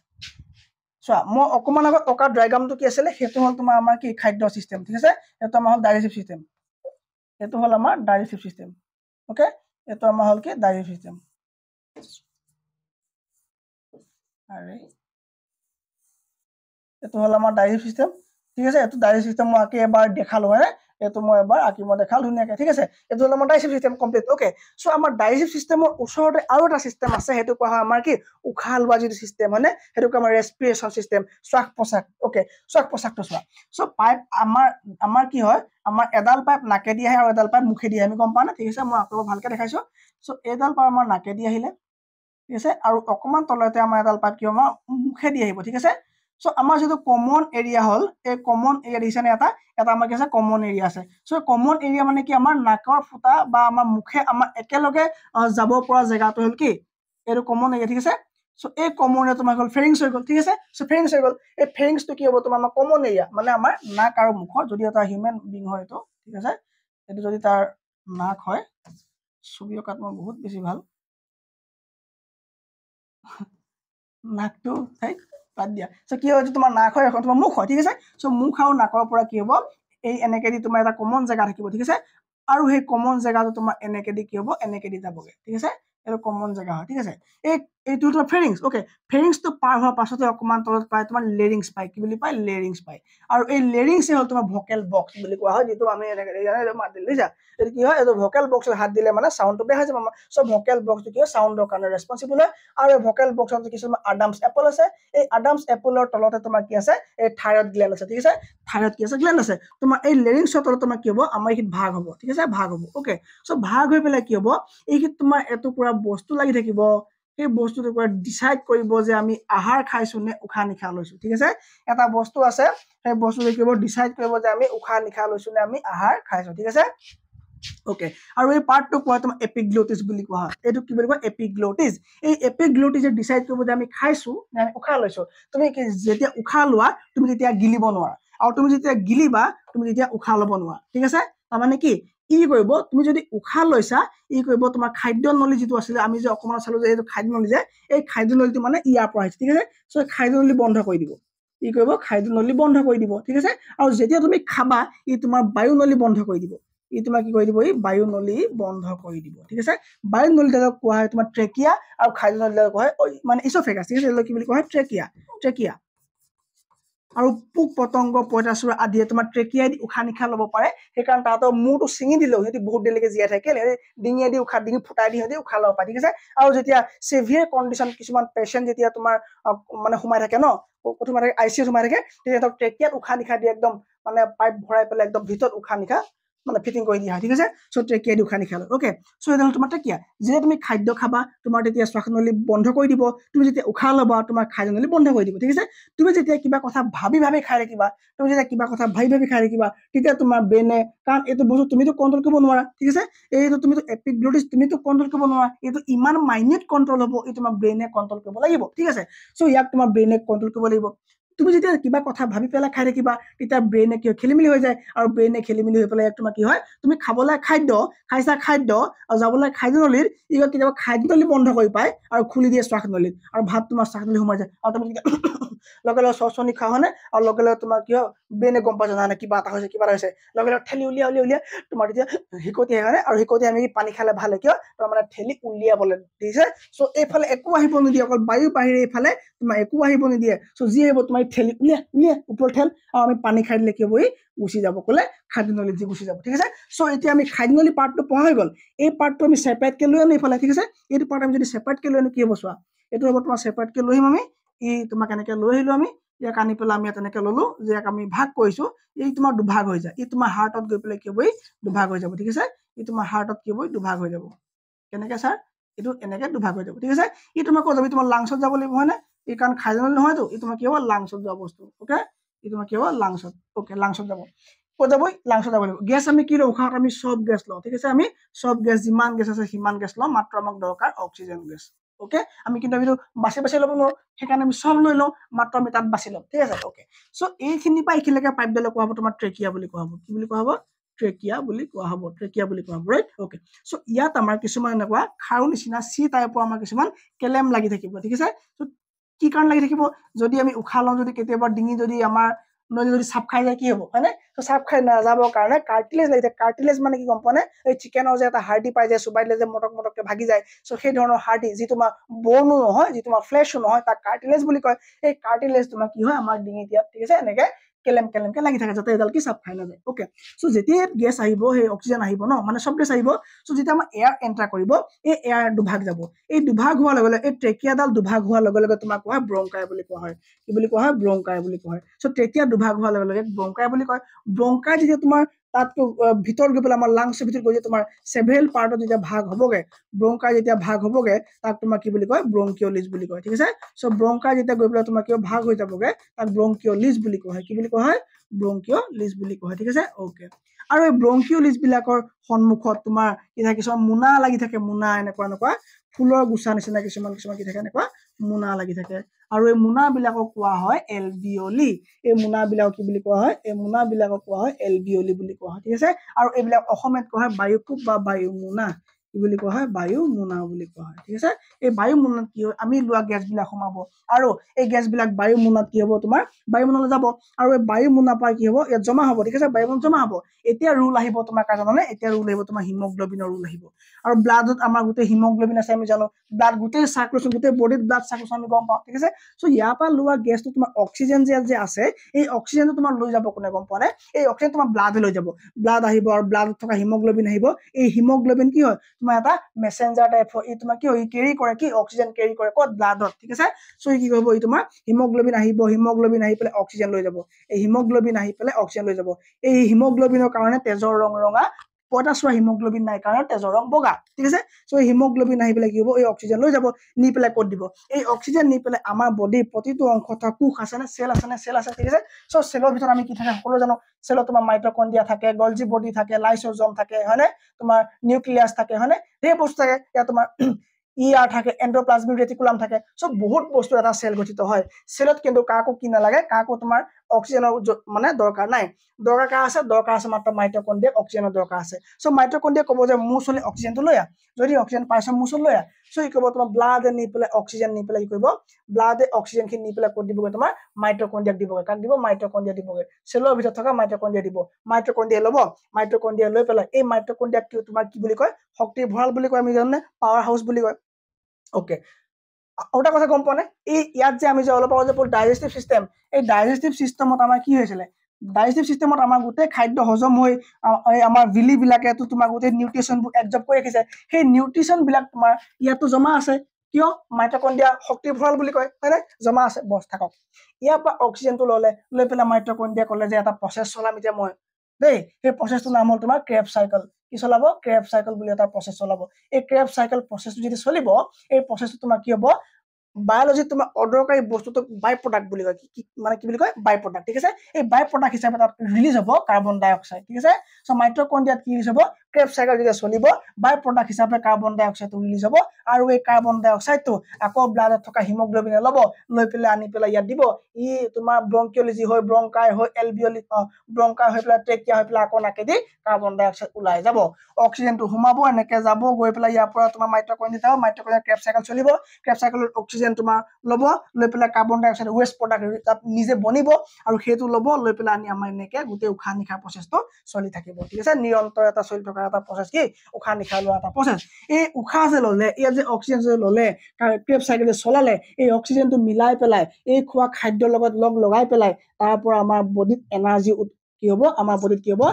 চোৱা মই অকণমান আগত অঁকা ড্ৰাইগ্ৰামটো কি আছিলে সেইটো হ'ল তোমাৰ আমাৰ কি খাদ্য চিষ্টেম ঠিক আছে সেইটো আমাৰ হ'ল ডাইজেষ্টিভ ছিষ্টেম সেইটো হ'ল আমাৰ ডাইজেষ্টিভ চিষ্টেম অ'কে এইটো আমাৰ হ'ল কি ডাইজেষ্টিভ চিষ্টেম এইটো হ'ল আমাৰ ডায়েৰী চিষ্টেম ঠিক আছে এইটো ডায়েৰী চিষ্টেম মই আকৌ এবাৰ দেখালো মানে এইটো মই এবাৰ আঁকি মই দেখালোঁ ধুনীয়াকে ঠিক আছে এইটো হ'ল আমাৰ digestive system complete okay so' আমাৰ ডাইচিভ চিষ্টেমৰ ওচৰতে আৰু এটা চিষ্টেম আছে সেইটো কোৱা হয় আমাৰ কি উশাহ লোৱা যিটো চিষ্টেম নে সেইটোকে আমাৰ ৰেচপিৰেশ্যন চিষ্টেম শ্বাস প্ৰশ্বাস অ'কে শ্বাস প্ৰশ্বাসটো চোৱা চ' পাইপ আমাৰ আমাৰ কি হয় আমাৰ এডাল পাইপ নাকেদি আহে আৰু এডাল পাইপ মুখেদি আহে আমি গম পাওঁ নে ঠিক আছে মই আকৌ ভালকে দেখাইছো চ' এডাল পাইপ আমাৰ নাকেদি আহিলে ঠিক আছে আৰু অকণমান তলতে আমাৰ এডাল পাইপ কি আমাৰ মুখেদি আহিব ঠিক আছে চ' আমাৰ যিটো কমন এৰিয়া হল এই কমন এৰিয়া দিছে এটা এটা আমাৰ কি আছে কমন এৰিয়া আছে সো কমন এৰিয়া মানে কি আমাৰ নাকৰ ফুটা বা আমাৰ মুখে আমাৰ একেলগে যাব পৰা জেগাটো হল কি এইটো কমন এৰিয়া ঠিক আছে সো এই কমন এৰিয়া তোমাৰ হল ফেৰিংস হৈ গল ঠিক আছে সো ফেৰিংস হৈ গল এই ফেৰিংছটো কি হ'ব তোমাৰ আমাৰ কমন এৰিয়া মানে আমাৰ নাক আৰু মুখৰ যদি এটা হিউমেন বিং হয় এইটো ঠিক আছে এইটো যদি তাৰ নাক হয় ছবি অঁকাত মই বহুত বেছি ভাল নাকটো ঠাইক বাদ দিয়া চ' কি হয় তোমাৰ নাক হয় তোমাৰ মুখ হয় ঠিক আছে চ' মুখ আৰু নাকৰ পৰা কি হ'ব এই এনেকৈ দি তোমাৰ এটা কমন জেগা থাকিব ঠিক আছে আৰু সেই কমন জেগাটো তোমাৰ এনেকৈ দি কি হ'ব এনেকৈ দি যাবগৈ ঠিক আছে এইটো কমন জেগা হয় ঠিক আছে এই এইটো তোমাৰ ফেৰিংছ অ'কে ফেৰিংছটো পাৰ হোৱাৰ পাছতে অকণমান তলত পায় তোমাৰ লেৰিংছ পায় কি বুলি পায় লেৰিংছ পায় আৰু এই লেৰিংছে হ'ল তোমাৰ ভকেল বক্স বুলি কোৱা হয় যিটো আমি মাতি লৈছা এইটো কি হয় এইটো ভকেল বক্সত হাত দিলে মানে চাউণ্ডটো বেয়া হৈ যাব আমাৰ চ' ভকেল বক্সটো কি হয় চাউণ্ডৰ কাৰণে ৰেছপনচিবল হয় আৰু এই ভকেল বক্সত কিছুমান আডামছ এপল আছে এই আডামছ এপলৰ তলতে তোমাৰ কি আছে এই থাইৰয়ড গ্লেন আছে ঠিক আছে থাইৰয়ড কি আছে গ্লেন আছে তোমাৰ এই লেৰিংছৰ তলত তোমাৰ কি হ'ব আমাৰ এইখিনি ভাগ হ'ব ঠিক আছে ভাগ হ'ব অ'কে চ' ভাগ হৈ পেলাই কি হ'ব এইখিনি তোমাৰ এটুকুৰা বস্তু লাগি থাকিব সেই বস্তুটো পৰা ডিচাইড কৰিব যে আমি আহাৰ খাইছো নে উশাহ নিশাহ লৈছো ঠিক আছে এটা বস্তু আছে সেই বস্তুটো কি কৰিব ডিচাইড কৰিব যে আমি উশাহ নিশাহ লৈছো নে আমি আহাৰ খাইছোঁ ঠিক আছে অ'কে আৰু এই পাৰ্টটো কোৱা তোমাৰ এপিগ্লটিছ বুলি কোৱা হয় এইটো কি বুলি কয় এপিগ্লটিছ এই এপিগ্লটিছে ডিচাইড কৰিব যে আমি খাইছোঁ নে আমি উশাহ লৈছোঁ তুমি যেতিয়া উশাহ লোৱা তুমি তেতিয়া গিলিব নোৱাৰা আৰু তুমি যেতিয়া গিলিবা তুমি তেতিয়া উশাহ ল'ব নোৱাৰা ঠিক আছে তাৰমানে কি কি কৰিব তুমি যদি উশাহ লৈছা ই কৰিব তোমাৰ খাদ্য নলী যিটো আছিলে আমি যে অকণমান চালো যে এইটো খাদ্য নলী যে এই খাদ্য নলীটো মানে ইয়াৰ পৰা আহিছে ঠিক আছে চ' খাদ্য নলী বন্ধ কৰি দিব ই কৰিব খাদ্য নলী বন্ধ কৰি দিব ঠিক আছে আৰু যেতিয়া তুমি খাবা ই তোমাৰ বায়ু নলী বন্ধ কৰি দিব ই তোমাৰ কি কৰি দিব ই বায়ু নলী বন্ধ কৰি দিব ঠিক আছে বায়ু নলীডালক কোৱা হয় তোমাৰ ট্ৰেকিয়া আৰু খাদ্য নলী নলীডালক কোৱা হয় মানে ইছ' ঠিক আছে কি বুলি কোৱা হয় ট্ৰেকিয়া ট্ৰেকিয়া আৰু পোক পতংগ পঁইতাচোৰা আদিয়ে তোমাৰ ট্ৰেকিয়াই দি উশাহ নিশাহ ল'ব পাৰে সেইকাৰণে তাহাঁতৰ মূৰটো ছিঙি দিলেও সিহঁতি বহুত দেৰিলৈকে জীয়াই থাকে ডিঙিয়ে দি উশাহ ডিঙি ফুটাই দি সিহঁতি উশাহ ল'ব পাৰে ঠিক আছে আৰু যেতিয়া চিভিয়াৰ কণ্ডিশ্যন কিছুমান পেচেণ্ট যেতিয়া তোমাৰ মানে সোমাই থাকে ন সোমাই থাকে আই চি ইউত সোমাই থাকে তেতিয়া সিহঁতক ট্ৰেকিয়াত উশাহ নিশাহ দিয়ে একদম মানে পাইপ ভৰাই পেলাই একদম ভিতৰত উশাহ নিশাহ মানে ফিটিং কৰি দিয়া হয় ঠিক আছে চ' তেতিয়া কিয় দুখানি অ'কে চ' এইডাল তোমাৰ এতিয়া যেতিয়া তুমি খাদ্য খাবা তোমাৰ তেতিয়া শ্বাসনলী বন্ধ কৰি দিব তুমি যেতিয়া উশাহ ল'বা তোমাৰ খাদ্যনলী বন্ধ কৰি দিব ঠিক আছে তুমি যেতিয়া কিবা কথা ভাবি ভাবি খাই থাকিবা তুমি যেতিয়া কিবা কথা ভাবি ভাবি খাই থাকিবা তেতিয়া তোমাৰ ব্ৰেইনে কাৰণ এইটো বস্তু তুমিতো কণ্ট্ৰল কৰিব নোৱাৰা ঠিক আছে এইটো তুমিতো এপিগ্ল'টিছ তুমিতো কণ্ট্ৰল কৰিব নোৱাৰা এইটো ইমান মাইনেট কণ্ট্ৰল হ'ব এই তোমাৰ ব্ৰেইনে কণ্ট্ৰল কৰিব লাগিব ঠিক আছে চ' ইয়াক তোমাৰ ব্ৰেইনে কণ্ট্ৰল কৰিব লাগিব তুমি যেতিয়া কিবা কথা ভাবি পেলাই খাই থাকিবা তেতিয়া ব্ৰেইনে কিয় খেলি মেলি হৈ যায় আৰু ব্ৰেইনে খেলি মেলি হৈ পেলাই তোমাৰ কি হয় তুমি খাবলৈ খাদ্য খাইছা খাদ্য আৰু যাবলৈ খাদ্য খাদ্যনলীত ই কেতিয়াবা খাদ্যনলী বন্ধ কৰি পায় আৰু খুলি দিয়ে শ্বাসনলীত আৰু ভাত তোমাৰ চাহ শ্বাসনলী সোমাই যায় আৰু তুমি লগে লগে চচনি খা হয়নে আৰু লগে লগে তোমাৰ কি হয় ব্ৰেইনে গম পাইছে নহয় কিবা এটা হৈছে কিবা এটা হৈছে লগে লগে ঠেলি উলিয়াই উলিয়াই উলিয়াই তোমাৰ তেতিয়া শিকতি আহে হয়নে আৰু শিকতি আমি পানী খালে ভালে কিয় তোমাৰ মানে ঠেলি উলিয়াবলৈ ঠিক আছে চ' এইফালে একো আহিব নিদিয়ে অকল বায়ু বাহিৰে এইফালে তোমাৰ একো আহিব নিদিয়ে চ' যি আহিব তোমাৰ আমি ঠেলি উলিয়া উলিয়া ওপৰ ঠেল আৰু আমি পানী খাই দিলে কি হ'ব গুচি যাব ক'লে খাদ্যনলী যি গুচি যাব ঠিক আছে চ' এতিয়া আমি খাদ্যনলী পাৰ্টটো পঢ়া হৈ গ'ল এই পাৰ্টটো আমি চেপাৰেটকৈ লৈ আনো এইফালে ঠিক আছে এইটো পাৰ্ট আমি যদি চেপাৰেটকৈ লৈ আনো কি হ'ব চোৱা এইটো হ'ব তোমাৰ চেপাৰেটকৈ লৈ আহিম আমি ই তোমাক এনেকৈ লৈ আহিলোঁ আমি ইয়াক আনি পেলাই আমি ইয়াত তেনেকৈ ল'লোঁ যে ইয়াক আমি ভাগ কৰিছোঁ ই তোমাৰ দুভাগ হৈ যায় ই তোমাৰ হাৰ্টত গৈ পেলাই কি হ'ব দুভাগ হৈ যাব ঠিক আছে ই তোমাৰ হাৰ্টত কি হ'ব দুভাগ হৈ যাব কেনেকৈ ছাৰ এইটো এনেকৈ দুভাগ হৈ যাব ঠিক আছে ই তোমাক কৈ যাবি তোমাৰ লাংছত যাব লাগিব হয়নে এই কাৰণ খাই খাইজনাল নহয়তো ই তোমাৰ কি হ'ব লাংছত যোৱা বস্তু অ'কে ই তোমাৰ কি হ'ব লাংছত অ'কে লাংছত যাব ক'ত যাব লাংছত যাব লাগিব গেছ আমি কি লওঁ উশাহত আমি চব গেছ লওঁ ঠিক আছে আমি চব গেছ যিমান গেছ আছে সিমান গেছ লওঁ মাত্ৰ আমাক দৰকাৰ অক্সিজেন গেছ অ'কে আমি কিন্তু আমিতো বাচি বাচি ল'ব নোৱাৰোঁ সেইকাৰণে আমি চব লৈ লওঁ মাত্ৰ আমি তাত বাচি লওঁ ঠিক আছে অ'কে চ' এইখিনিৰ পৰা এইখিনিলৈকে পাইপডালে কোৱা হ'ব তোমাৰ ট্ৰেকিয়া বুলি কোৱা হ'ব কি বুলি কোৱা হ'ব ট্ৰেকিয়া বুলি কোৱা হ'ব ট্ৰেকিয়া বুলি কোৱা হ'ব ৰাইট অ'কে চ' ইয়াত আমাৰ কিছুমান এনেকুৱা খাৰু নিচিনা চি টাইপৰ আমাৰ কিছুমান কেলেম লাগি থাকিব ঠিক আছে চ' কি কাৰণ লাগি থাকিব যদি আমি উশাহ লওঁ যদি কেতিয়াবা ডিঙি যদি আমাৰ নদী যদি চাপ খাই যায় কি হ'ব হয়নে চাপ খাই নাযাবৰ কাৰণে কাৰ্টিলেজ লাগি থাকে কাৰ্টিলেজ মানে কি গম পোৱা নাই এই চিকেনৰ যে এটা হাৰ্টি পাই যায় চুবাই দিলে যে মটক মটককে ভাগি যায় চ' সেই ধৰণৰ হাৰ্টি যি তোমাৰ বনো নহয় যি তোমাৰ ফ্লেছো নহয় তাক কাৰ্টিলেজ বুলি কয় সেই কাৰ্টিলেজ তোমাৰ কি হয় আমাৰ ডিঙি দিয়াত ঠিক আছে এনেকে কেলেম কেলেম কে লাগি থাকে যাতে এডালকে চাপ খাই নাযায় অ'কে চ' যেতিয়াই গেছ আহিব সেই অক্সিজেন আহিব ন মানে চব গেছ আহিব চ' যেতিয়া আমাৰ এয়াৰ এণ্টাৰ কৰিব এই এয়াৰ দুভাগ যাব এই দুভাগ হোৱাৰ লগে লগে এই ট্ৰেকিয়াডাল দুভাগ হোৱাৰ লগে লগে তোমাক কোৱা হয় ব্ৰংকাই বুলি কোৱা হয় কি বুলি কোৱা হয় ব্ৰংকাই বুলি কোৱা হয় চ' ট্ৰেকিয়া দুভাগ হোৱাৰ লগে লগে ব্ৰংকাই বুলি কয় ব্ৰংকাই যেতিয়া তোমাৰ তাতকৈ ভিতৰত গৈ পেলাই আমাৰ লাংছৰ ভিতৰত গৈ তোমাৰ চেভেল পাৰ্টত যেতিয়া ভাগ হ'বগে ব্ৰংকাই যেতিয়া ভাগ হ'বগে তাক তোমাৰ কি বুলি কয় ব্ৰংকিঅলিজ বুলি কয় ঠিক আছে চ' ব্ৰংকাই যেতিয়া গৈ পেলাই তোমাৰ কিয় ভাগ হৈ যাবগে তাক ব্ৰংকিঅলিজ বুলি কোৱা হয় কি বুলি কোৱা হয় ব্ৰংকিঅলিজ বুলি কোৱা হয় ঠিক আছে অ'কে আৰু এই বিলাকৰ সন্মুখত তোমাৰ কি থাকে কিছুমান মোনা লাগি থাকে মোনা এনেকুৱা এনেকুৱা ফুলৰ গুচা নিচিনা কিছুমান কিছুমান কি থাকে এনেকুৱা মোনা লাগি থাকে আৰু এই মোনা বিলাকক কোৱা হয় এলবিঅলি এই মোনা বিলাকক কি বুলি কোৱা হয় এই মোনা বিলাকক কোৱা হয় এলবিঅলি বুলি কোৱা হয় ঠিক আছে আৰু এইবিলাক অসমীয়াত কোৱা হয় বায়ুপূপ বা বায়ুমোনা কি বুলি কোৱা হয় বায়ু মোনা বুলি কোৱা হয় ঠিক আছে এই বায়ু মোনাত কি হয় আমি লোৱা গেছ বিলাক সোমাব আৰু এই গেছ বিলাক বায়ু মোনাত কি হ'ব তোমাৰ বায়ু মোনালৈ যাব আৰু এই বায়ু মোনাৰ পৰা কি হ'ব ইয়াত জমা হ'ব ঠিক আছে বায়ু মোনাত জমা হ'ব এতিয়া ৰুল আহিব তোমাৰ কাৰ জানানে এতিয়া ৰুল আহিব তোমাৰ হিমগ্লবিনৰ ৰুল আহিব আৰু ব্লাডত আমাৰ গোটেই হিমগ্লবিন আছে আমি জানো ব্লাড গোটেই চাৰ্কুলেশ্যন গোটেই বডিত ব্লাড চাৰ্কুলেশ্যন আমি গম পাওঁ ঠিক আছে চ' ইয়াৰ পৰা লোৱা গেছটো তোমাৰ অক্সিজেন যে যে আছে এই অক্সিজেনটো তোমাৰ লৈ যাব কোনে গম পোৱা নাই এই অক্সিজেন তোমাৰ ব্লাড লৈ যাব ব্লাড আহিব আৰু ব্লাডত থকা হিমগ্লবিন আহিব এই হিমোগ্লোবিন কি হয় তোমাৰ এটা মেছেঞ্জাৰ টাইপ হয় ই তোমাক কি হয় কেৰি কৰে কি অক্সিজেন কেৰি কৰে ক'ত ব্লাডত ঠিক আছে চ' ই কি হ'ব ই তোমাৰ হিমগ্লবিন আহিব হিমগ্লবিন আহি পেলাই অক্সিজেন লৈ যাব এই হিমগ্লবিন আহি পেলাই অক্সিজেন লৈ যাব এই হিমগ্লবিনৰ কাৰণে তেজৰ ৰং ৰঙা পটাচোৱা হিমগ্লবিন নাই কাৰণ তেজৰ ৰং বগা ঠিক আছে চ' এই হিমগ্লবিন আহি পেলাই এই অক্সিজেন লৈ যাব নি পেলাই ক'ত দিব এই অক্সিজেন নি পেলাই আমাৰ বডীৰ প্ৰতিটো অংশ থকা কোষ আছেনে চেল আছেনে চেল আছে ঠিক আছে চ' চেলৰ ভিতৰত আমি কি থাকে সকলো জানো চেলত তোমাৰ মাইট্ৰকণ্ডিয়া থাকে গলজি বডি থাকে লাইচজম থাকে হয়নে তোমাৰ নিউক্লিয়াছ থাকে হয়নে সেই বস্তু থাকে ইয়াত তোমাৰ ই আৰ e থাকে এণ্ড্ৰ'প্লাজমিক ৰেটিকুলাম থাকে চ' বহুত বস্তু এটা চেল গঠিত হয় চেলত কিন্তু কাকো কি নালাগে কাকো তোমাৰ অক্সিজেনৰ মানে দৰকাৰ নাই দৰকাৰ আছে দৰকাৰ আছে মাত্ৰ মাইট্ৰকণ্ডিয়াক অক্সিজেনৰ দৰকাৰ আছে চ' মাইট্ৰকণ্ডিয়া ক'ব যে মোৰ চলি অক্সিজেনটো লৈ যদি অক্সিজেন পাইছ মোৰ চলি লৈ আহ কি ক'ব তোমাৰ ব্লাডে নি পেলাই অক্সিজেন নি পেলাই কি কৰিব ব্লাডে অক্সিজেনখিনি নি পেলাই ক'ত দিবগৈ তোমাৰ মাইট্ৰকণ্ডিয়াক দিবগৈ কাক দিব মাইট্ৰকণ্ডিয়া দিবগৈ চেলৰ ভিতৰত থকা মাইট্ৰকণ্ডিয়া দিব মাইট্ৰকণ্ডিয়া ল'ব মাইট্ৰকণ্ডিয়া লৈ পেলাই এই মাইট্ৰকণ্ডিয়াক তোমাৰ কি বুলি কয় শক্তিৰ ভঁৰাল বুলি কয় আমি জানো নে পাৱাৰ হাউচ বুলি কয় অ'কে ওটা কথা গম পোৱানে এই ইয়াত যে আমি যে অলপ পাওঁ ডাইজেষ্টিভ চিষ্টেম এই ডাইজেষ্টিভ চিষ্টেমত আমাৰ কি হৈছিলে ডাইজেষ্টিভ চিষ্টেমত আমাৰ গোটেই খাদ্য হজম হৈ আমাৰ বিলিবিলাকেতো তোমাৰ গোটেই নিউট্ৰিশ্যনবোৰ এবজৰ্ব কৰি ৰাখিছে সেই নিউট্ৰিশ্যনবিলাক তোমাৰ ইয়াতো জমা আছে কিয় মাইট্ৰকণ্ডিয়া শক্তি ভৰাল বুলি কয় হয়নে জমা আছে বছ থাকক ইয়াৰ পৰা অক্সিজেনটো ল'লে লৈ পেলাই মাইট্ৰকণ্ডিয়া ক'লে যে এটা প্ৰচেছ চলাম এতিয়া মই দেই সেই প্ৰচেছটো নাম হ'ল তোমাৰ ক্ৰেপ চাইকেল কি চলাব ক্ৰেপ চাইকেল বুলি এটা প্ৰচেছ চলাব এই ক্ৰেপ চাইকেল প্ৰচেছটো যদি চলিব এই প্ৰচেছটো তোমাৰ কি হ'ব বায়'লজিত তোমাৰ অদৰকাৰী বস্তুটোক বাই প্ৰডাক্ট বুলি কয় কি মানে কি বুলি কয় বাই প্ৰডাক্ট ঠিক আছে এই বাই প্ৰডাক্ট হিচাপে তাত ৰিলিজ হ'ব কাৰ্বন ডাই অক্সাইড ঠিক আছে চ' মাইক্ৰ'কণ্ডিয়াত কি ৰিলিজ হ'ব ক্ৰেপ চাইকেল যেতিয়া চলিব বাই প্ৰডাক্ট হিচাপে কাৰ্বন ডাইঅক্সাইড উলি যাব আৰু এই কাৰ্বন ডাইঅক্সাইডটো আকৌ ব্লাডত থকা হিমগ্লবিনে ল'ব লৈ পেলাই আনি পেলাই ইয়াত দিব ই তোমাৰ ব্ৰংকিঅলজি হৈ ব্ৰংকাই হৈ এলবিঅলি ব্ৰংকাই হৈ পেলাই ট্ৰেকিয়া হৈ পেলাই আকৌ নাকেদি কাৰ্বন ডাইঅক্সাইড ওলাই যাব অক্সিজেনটো সোমাব এনেকৈ যাব গৈ পেলাই ইয়াৰ পৰা তোমাৰ মাইট্ৰকণ যাব মাইট্ৰকণীয়া ক্ৰেপ চাইকেল চলিব ক্ৰেপ চাইকেলত অক্সিজেন তোমাৰ ল'ব লৈ পেলাই কাৰ্বন ডাইঅক্সাইড ৱেষ্ট প্ৰডাক্ট তাত নিজে বনিব আৰু সেইটো ল'ব লৈ পেলাই আনি আমাৰ এনেকৈ গোটেই উশাহ নিশাহ প্ৰচেছটো চলি থাকিব ঠিক আছে নিৰন্তৰ এটা চলি থকা কৰা এটা প্ৰচেছ কি উশাহ নিশাহ লোৱা এটা প্ৰচেছ এই উশাহ যে ল'লে ইয়াত যে অক্সিজেন যে ল'লে ক্ৰেপ চাইকেল যে চলালে এই অক্সিজেনটো মিলাই পেলাই এই খোৱা খাদ্যৰ লগত লগ লগাই পেলাই তাৰ পৰা আমাৰ বডিত এনাৰ্জি কি হ'ব আমাৰ বডিত কি হ'ব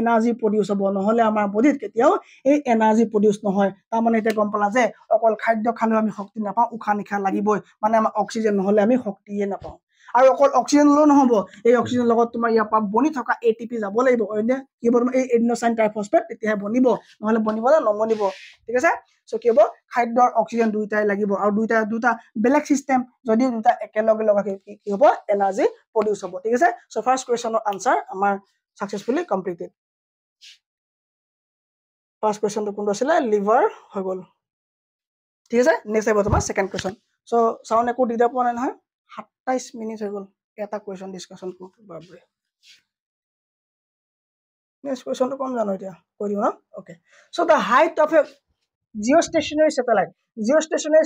এনাৰ্জি প্ৰডিউচ হ'ব নহ'লে আমাৰ বডিত কেতিয়াও এই এনাৰ্জি প্ৰডিউচ নহয় তাৰমানে এতিয়া গম পালা যে অকল খাদ্য খালেও আমি শক্তি নাপাওঁ উশাহ নিশাহ লাগিবই মানে আমাৰ অক্সিজেন নহ'লে আমি শক্তিয়ে নাপাওঁ আৰু অকল অক্সিজেন ল'লেও নহ'ব এই অক্সিজেনৰ লগত তোমাৰ ইয়াৰ পৰা বনি থকা এ যাব লাগিব অন্য কি হ'ব এই এডিনচাইন টাইফছফেট তেতিয়াহে বনিব নহ'লে বনিবলৈ নবনিব ঠিক আছে চ' কি হ'ব খাদ্যৰ অক্সিজেন দুয়োটাই লাগিব আৰু দুয়োটা দুটা বেলেগ ছিষ্টেম যদিও দুটা একেলগে লগা কি হ'ব এনাৰ্জি প্ৰডিউচ হ'ব ঠিক আছে চ' ফাৰ্ষ্ট কুৱেশ্যনৰ আনচাৰ আমাৰ ছাকচেছফুলি কমপ্লিটেড ফাৰ্ষ্ট কুৱেশ্যনটো কোনটো আছিলে লিভাৰ হৈ গ'ল ঠিক আছে নেক্সট আহিব তোমাৰ ছেকেণ্ড কুৱেশ্যন চ' চাউণ্ড একো দিগদাৰ পোৱা নাই নহয় সাতাইছ মিনিট হৈ গ'ল এটা কুৱেশ্যন ডিছকাশ্যন কৰোঁ বাবে নেক্সট কুৱেশ্যনটো কম জানো এতিয়া কৈ দিওঁ ন okay so' the height of a geostationary satellite geostationary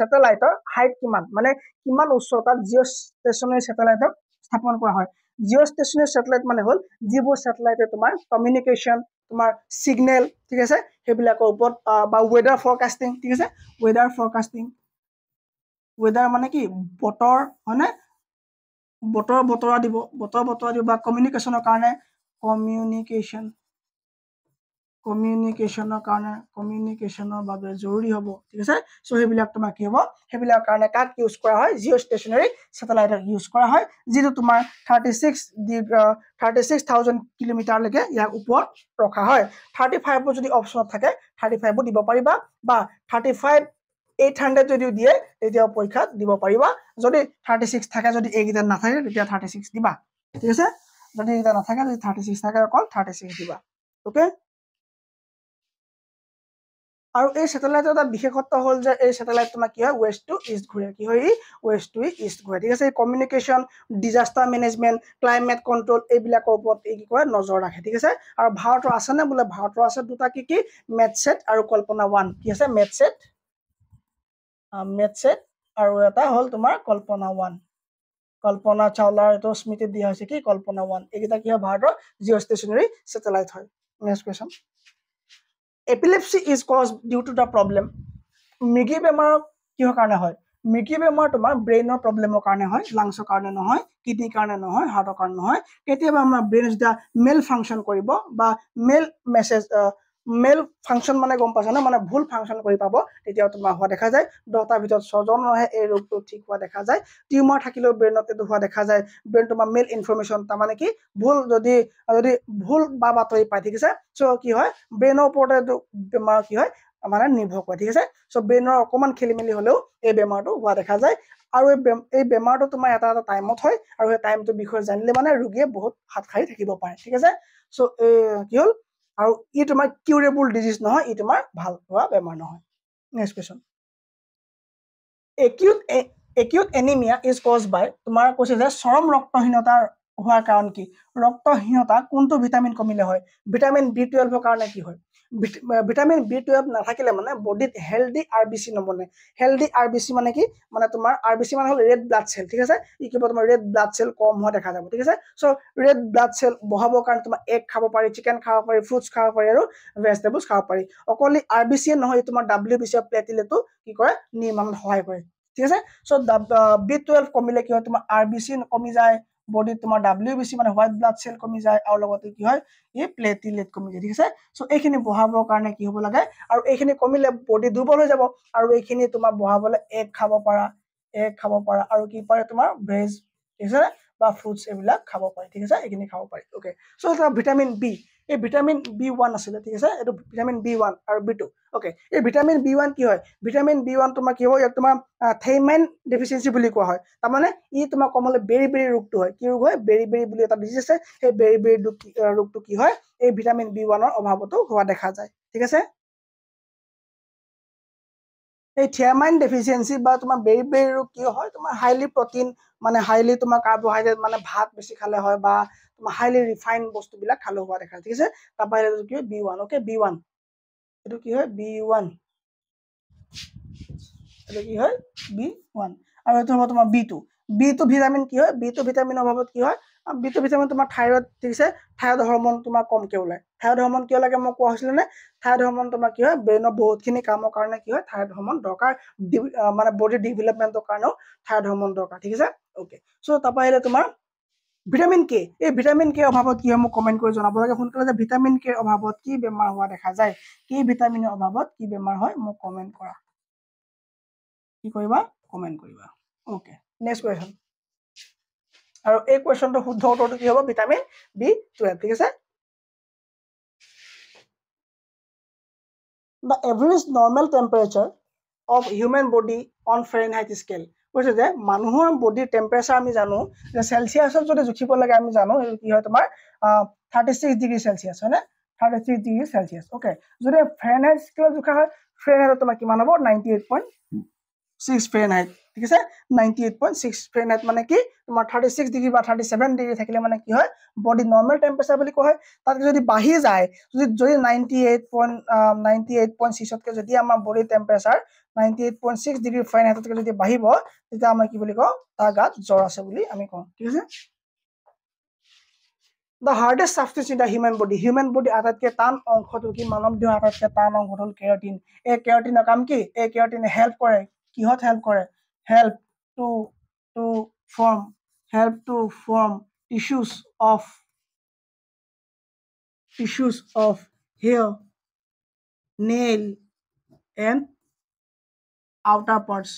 চেটেলাইটৰ হাইট কিমান মানে কিমান উচ্চতাত জিঅ' ষ্টেচনেৰী চেটেলাইটক স্থাপন কৰা হয় জিঅ' ষ্টেচনেৰী চেটেলাইট মানে হ'ল যিবোৰ ছেটেলাইটে তোমাৰ কমিউনিকেশ্যন তোমাৰ ছিগনেল ঠিক আছে সেইবিলাকৰ ওপৰত বা ৱেডাৰ ফৰকাষ্টিং ঠিক আছে ৱেডাৰ ফৰকাষ্টিং ৱেডাৰ মানে কি বতৰ হয়নে বতৰ বতৰা দিব বতৰ বতৰা দিব বা কমিউনিকেশ্যনৰ কাৰণে কমিউনিকেশ্যন কমিউনিকেশ্যনৰ কাৰণে কমিউনিকেশ্যনৰ বাবে জৰুৰী হ'ব ঠিক আছে চ' সেইবিলাক তোমাৰ কি হ'ব সেইবিলাকৰ কাৰণে কাক ইউজ কৰা হয় জিঅ' ষ্টেচনাৰী ছেটেলাইটক ইউজ কৰা হয় যিটো তোমাৰ থাৰ্টি ছিক্স ডি থাৰ্টি ছিক্স থাউজেণ্ড কিলোমিটাৰলৈকে ইয়াৰ ওপৰত ৰখা হয় থাৰ্টি ফাইভৰ যদি অপশ্যনত থাকে থাৰ্টি ফাইভো দিব পাৰিবা বা থাৰ্টি ফাইভ এইট হাণ্ড্ৰেড যদিও দিয়ে তেতিয়াও পৰীক্ষাত দিব পাৰিবা যদি থাৰ্টি ছিক্স থাকে যদি এইকেইটা নাথাকে তেতিয়া থাৰ্টি ছিক্স দিবা ঠিক আছে যদি এইকেইটা নাথাকে যদি থাৰ্টি ছিক্স থাকে অকল থাৰ্টি ছিক্স দিবা অ'কে আৰু এই ছেটেলাইটৰ এটা বিশেষত্ব হ'ল যে এই ছেটেলাইট তোমাৰ কি হয় ৱেষ্ট টু ইষ্ট ঘূৰে কি হয় ই ৱেষ্ট টু ইষ্ট ঘূৰে ঠিক আছে এই communication disaster management climate control এইবিলাকৰ ওপৰত এই কি কৰে নজৰ ৰাখে ঠিক আছে আৰু ভাৰতৰ আছেনে বোলে ভাৰতৰ আছে দুটা কি কি মেথছেট আৰু কল্পনা ওৱান কি আছে মেথছেট মেথ ছেট আৰু এটা হ'ল তোমাৰ কল্পনা ওৱান কল্পনা চাউলাৰ এইটো স্মৃতিত দিয়া হৈছে কি কল্পনা ওৱান এইকেইটা কি হয় ভাৰতৰ জিঅ' ষ্টেচনেৰী হয় next question epilepsy is cause due to the problem মৃগী বেমাৰ কিহৰ কাৰণে হয় মৃগী বেমাৰ তোমাৰ ব্ৰেইনৰ প্ৰব্লেমৰ কাৰণে হয় লাংছৰ কাৰণে নহয় কিডনীৰ কাৰণে নহয় হাৰ্টৰ কাৰণে নহয় কেতিয়াবা আমাৰ ব্ৰেইন যেতিয়া মেল ফাংচন কৰিব বা মেল মেছেজ মেল ফাংচন মানে গম পাইছা ন মানে ভুল ফাংচন কৰি পাব তেতিয়া তোমাৰ হোৱা দেখা যায় দহটাৰ ভিতৰত ছজনৰহে এই ৰোগটো ঠিক হোৱা দেখা যায় টিউমাৰ থাকিলেও ব্ৰেইনত এইটো হোৱা দেখা যায় ব্ৰেইন তোমাৰ মেল ইনফৰ্মেশ্যন তাৰমানে কি ভুল যদি যদি ভুল বা বাতৰি পাই থাকিছে চ' কি হয় ব্ৰেইনৰ ওপৰতে এইটো বেমাৰ কি হয় মানে নিৰ্ভৰ কৰে ঠিক আছে চ' ব্ৰেইনৰ অকণমান খেলি মেলি হ'লেও এই বেমাৰটো হোৱা দেখা যায় আৰু এই এই বেমাৰটো তোমাৰ এটা এটা টাইমত হয় আৰু সেই টাইমটোৰ বিষয়ে জানিলে মানে ৰোগীয়ে বহুত হাত সাৰি থাকিব পাৰে ঠিক আছে চ' এই কি হ'ল আৰু ই তোমাৰ কিউৰেবল ডিজিজ নহয় ই তোমাৰ ভাল হোৱা বেমাৰ নহয় next question acute acute anaemia is cause by তোমাৰ কৈছে যে চৰম ৰক্তহীনতা হোৱাৰ কাৰণ কি ৰক্তহীনতা কোনটো ভিটামিন কমিলে হয় ভিটামিন বি টুৱেলভৰ কাৰণে কি হয় ভিটামিন বি টুৱেলভ নাথাকিলে মানে বডিত হেল্ডি আৰ বি চি নবনে হেল্ডি আৰ বি চি মানে কি মানে তোমাৰ আৰ বি চি মানে হ'ল ৰেড ব্লাড চেল ঠিক আছে ই কি হ'ব তোমাৰ ৰেড ব্লাড চেল কম হোৱা দেখা যাব ঠিক আছে চ' ৰেড ব্লাড চেল বঢ়াবৰ কাৰণে তোমাৰ এগ খাব পাৰি চিকেন খাব পাৰি ফ্ৰুটছ খাব পাৰি আৰু ভেজিটেবলছ খাব পাৰি অকল আৰ বি চিয়ে নহয় তোমাৰ ডাব্লিউ বি চি প্লেটিলেটো কি কৰে নিৰ্মাণত সহায় কৰে ঠিক আছে চ' বি টুৱেলভ কমিলে কি হয় তোমাৰ আৰ বি চি কমি যায় বডিত তোমাৰ ডাব্লিউ বি মানে হোৱাইট ব্লাড চেল কমি যায় আৰু লগতে কি হয় এই প্লেটিলেট কমি যায় ঠিক আছে চ' এইখিনি বঢ়াবৰ কাৰণে কি হ'ব লাগে আৰু এইখিনি কমিলে বডি দুৰ্বল হৈ যাব আৰু এইখিনি তোমাৰ বহাবলৈ এগ খাব পাৰা এগ খাব পাৰা আৰু কি পাৰে তোমাৰ ভেজ ঠিক আছে বা ফ্ৰুটছ এইবিলাক খাব পাৰি ঠিক আছে এইখিনি খাব পাৰি অ'কে চ' ভিটামিন বি এই ভিটামিন বি ওৱান আছিলে ঠিক আছে এইটো ভিটামিন বি ওৱান আৰু বি টু অ'কে এই ভিটামিন বি ওৱান কি হয় ভিটামিন বি ওৱান তোমাৰ কি হয় ইয়াক তোমাৰ থেইমাইন ডেফিচিয়েঞ্চি বুলি কোৱা হয় তাৰমানে ই তোমাৰ কমলে বেৰি বেৰি ৰোগটো হয় কি ৰোগ হয় বেৰি বেৰি বুলি এটা ডিজিজ আছে সেই বেৰি বেৰি ৰোগটো কি হয় এই ভিটামিন বি ওৱানৰ অভাৱতো হোৱা দেখা যায় ঠিক আছে এই থিয়ামাইন ডেফিচিয়েঞ্চি বা তোমাৰ বেৰি বেৰি ৰোগ কি হয় তোমাৰ হাইলি প্ৰটিন মানে হাইলি তোমাৰ কাৰ্বহাইড্ৰেট মানে ভাত বেছি খালে হয় বা তোমাৰ হাইলি ৰিফাইন বস্তুবিলাক খালে হোৱা দেখা ঠিক আছে তাৰপৰা কি হয় B one okay B one এইটো কি হয় বি ওৱান এইটো কি হয় বি ওৱান আৰু এইটো হ'ব তোমাৰ B two B two vitamin কি হয় বি টু ভিটামিনৰ অভাৱত কি হয় বিটো ভিটামিন তোমাৰ থাইৰয়ড ঠিক আছে থাইৰয়ড হৰ্মন তোমাৰ কমকৈ ওলায় থাইৰয়ড হৰ্মন কিয় লাগে মই কোৱা হৈছিলে নে থাইৰয়ড হৰ্মন তোমাৰ কি হয় ব্ৰেইনৰ বহুতখিনি কামৰ কাৰণে কি হয় থাইৰয়ড হৰ্মন দৰকাৰ মানে বডি ডেভেলপমেণ্টৰ কাৰণেও থাইৰয়ড হৰ্মন দৰকাৰ ঠিক আছে অ'কে চ' তাৰপৰা আহিলে তোমাৰ ভিটামিন কে এই ভিটামিন কে অভাৱত কি হয় মোক কমেণ্ট কৰি জনাব লাগে সোনকালে যে ভিটামিন কে অভাৱত কি বেমাৰ হোৱা দেখা যায় কি ভিটামিনৰ অভাৱত কি বেমাৰ হয় মোক কমেণ্ট কৰা কি কৰিবা কমেণ্ট কৰিবা অ'কে নেক্সট কুৱেশ্যন আৰু এই কুৱেশ্যনটোৰ শুদ্ধ উত্তৰটো কি হ'ব ভিটামিন বি টুৱেল্ভ ঠিক আছে the average normal temperature of human body on Fahrenheit scale কৈছে যে মানুহৰ বডিৰ টেম্পাৰেচাৰ আমি জানো যে চেলচিয়াছত যদি জুখিব লাগে আমি জানো সেইটো কি হয় তোমাৰ থাৰ্টি ছিক্স ডিগ্ৰী চেলচিয়াছ হয়নে thirty six degree Celsius okay যদি ফেৰেন হাইট স্কেলত জোখা হয় ফেৰেন হাইটত তোমাৰ কিমান হ'ব ninety eight point six Fahrenheit ঠিক আছে ninety eight point six Fahrenheit মানে কি তোমাৰ থাৰ্টি ছিক্স ডিগ্ৰী বা থাৰ্টি ছেভেন ডিগ্ৰী থাকিলে মানে কি হয় বডি নৰ্মেল টেম্পাৰেচাৰ বুলি কয় তাতকৈ যদি বাঢ়ি যায় যদি যদি ninety eight point ninety eight point ছিক্সতকৈ যদি আমাৰ body temperature ninety eight point six degree ফেৰেনহাইটতকৈ যদি বাঢ়িব তেতিয়া আমাৰ কি বুলি কওঁ তাৰ গাত জ্বৰ আছে বুলি আমি কওঁ ঠিক আছে the hardest substance in the human body human বডিৰ আটাইতকৈ টান অংশটো কি মানৱ দেহৰ আটাইতকৈ টান অংশটো হ'ল কেৰটিন এই কেৰটিনৰ কাম কি এই কেৰটিনে হেল্প কৰে কিহত হেল্প কৰে help to to form help to form tissues of tissues of hair nail and outer parts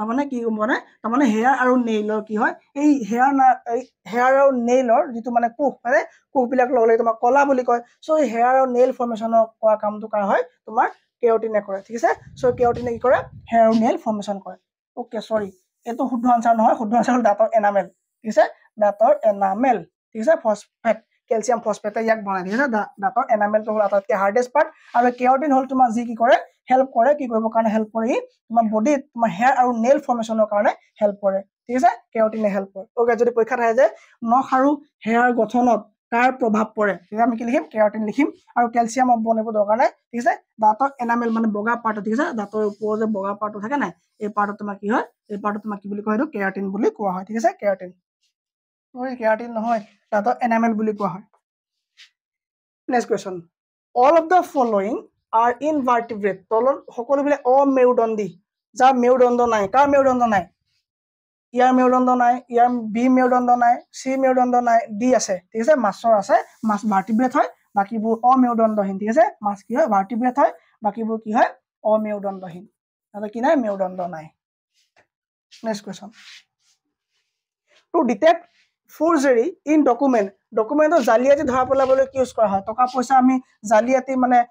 তাৰমানে কি মানে তাৰমানে হেয়াৰ আৰু নেইলৰ কি হয় এই হেয়াৰ না এই হেয়াৰ আৰু নেইলৰ যিটো মানে কোষ মানে কোষবিলাক লগ লাগি তোমাক কলা বুলি কয় চ' এই হেয়াৰ আৰু নেইল ফৰ্মেশ্যনৰ কৰা কামটো কাৰ হয় তোমাৰ কেওটিনে কৰে ঠিক আছে চ' কেওটিনে কি কৰে হেয়াৰ নেইল ফৰ্মেশ্যন কৰে অ'কে চৰি এইটো শুদ্ধ আনচাৰ নহয় শুদ্ধ আনচাৰ হ'ল দাঁতৰ এনামেল ঠিক আছে দাঁতৰ এনামেল ঠিক আছে ফচফেট কেলছিয়াম ফচফেটে ইয়াক বনাই ঠিক আছে দাঁতৰ এনামেলটো হ'ল আটাইতকৈ হাৰ্ডেষ্ট পাৰ্ট আৰু কেওটিন হ'ল তোমাৰ যি কি কৰে হেল্প কৰে কি কৰিবৰ কাৰণে হেল্প কৰে ই তোমাৰ বডিত তোমাৰ হেয়াৰ আৰু নেইল ফৰ্মেশ্যনৰ কাৰণে হেল্প কৰে ঠিক আছে কেওটিনে হেল্প কৰে অ'কে যদি পৰীক্ষাত আহে যে নখ আৰু হেয়াৰ গঠনত তাৰ প্ৰভাৱ পৰে তেতিয়া আমি কি লিখিম কেৰাটিন লিখিম আৰু কেলছিয়াম বনাব দৰকাৰ নাই ঠিক আছে দাঁতৰ এনামেল মানে বগা পাৰ্টত ঠিক আছে দাঁতৰ ওপৰত যে বগা পাৰ্টটো থাকে নাই এই পাৰ্টত তোমাৰ কি হয় এই পাৰ্টত তোমাক কি বুলি কয় এইটো কেৰাটিন বুলি কোৱা হয় ঠিক আছে কেৰাটিন কেৰাটিন নহয় দাঁতৰ এনামেল বুলি কোৱা হয় next question all of the following are invertebrate তলৰ সকলোবিলাক অমেৰুদণ্ডী যাৰ মেৰুদণ্ড নাই কাৰ মেৰুদণ্ড নাই ইয়াৰ মেৰুদণ্ড নাই ইয়াৰ বি মেৰুদণ্ড নাই চি মেৰুদণ্ড নাই ডি আছে ঠিক আছে মাছৰ আছে মাছ ভাৰ্টিব্ৰেথ হয় বাকীবোৰ অমেৰুদণ্ডহীন ঠিক আছে মাছ কি হয় ভাৰ্টিব্ৰেথ হয় বাকীবোৰ কি হয় অমেৰুদণ্ডহীন তাহলে কি নাই মেৰুদণ্ড নাই next question to detect forgery in document ডকুমেণ্টত জালিয়াতি ধৰা পেলাবলৈ কি ইউজ কৰা হয় টকা পইচা আমি জালিয়াতি মানে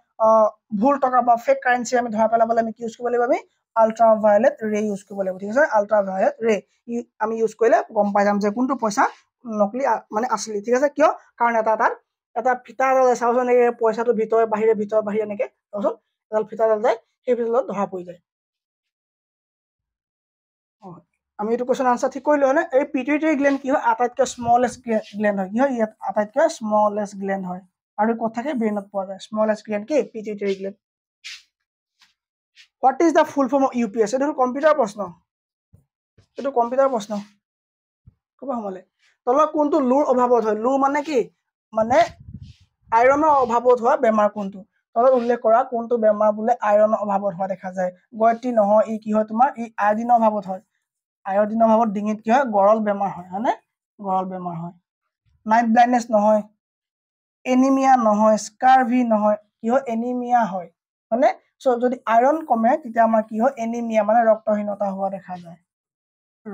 ভুল টকা বা ফেক কাৰেঞ্চি আমি ধৰা পেলাবলৈ আমি কি ইউজ কৰিব লাগিব আমি আল্ট্ৰাভায়লেট ৰে ইউজ কৰিব লাগিব ঠিক আছে আল্ট্ৰাভায়লেট ৰে আমি ইউজ কৰিলে গম পাই যাম যে কোনটো পইচা নকলি মানে আছিলে ঠিক আছে কিয় কাৰণ এটা তাৰ এটা ফিটা এডাল চাওঁচোন এনেকৈ পইচাটো ভিতৰে বাহিৰে ভিতৰে বাহিৰে এনেকৈ চাওঁচোন এডাল ফিটা এডাল যায় সেই ভিতৰত ধৰা পৰি যায় আমি এইটো কুৱেশ্যন আনচাৰ ঠিক কৰিলোঁ হ'লে এই পিটুইটৰী গ্লেণ্ড কি হয় আটাইতকৈ স্মলেষ্ট গ্লেণ্ড হয় কি হয় ইয়াত আটাইতকৈ স্মলেষ্ট গ্লেণ্ড হয় আৰু ক'ত ব্ৰেইনত পোৱা যায় স্মলেষ্ট গ্লেণ্ড কি pituitary gland what is the full form of U P S এইটো হ'ল কম্পিউটাৰ প্ৰশ্ন এইটো কম্পিউটাৰ প্ৰশ্ন ক'বা সোমালে তলত কোনটো লুৰ অভাৱত হয় লুৰ মানে কি মানে আইৰণৰ অভাৱত হোৱা বেমাৰ কোনটো তলত উল্লেখ কৰা কোনটো বেমাৰ বোলে আইৰণৰ অভাৱত হোৱা দেখা যায় গয়টি নহয় ই কি হয় তোমাৰ ই আয়ডিনৰ অভাৱত হয় আয়ডিনৰ অভাৱত ডিঙিত কি হয় গৰল বেমাৰ হয় হয়নে গৰল বেমাৰ হয় নাইট ব্লাইণ্ডনেছ নহয় এনিমিয়া নহয় স্কাৰভি নহয় কি হয় এনিমিয়া হয় মানে চ' যদি আইৰণ কমে তেতিয়া আমাৰ কি হয় এনিমিয়া মানে ৰক্তহীনতা হোৱা দেখা যায়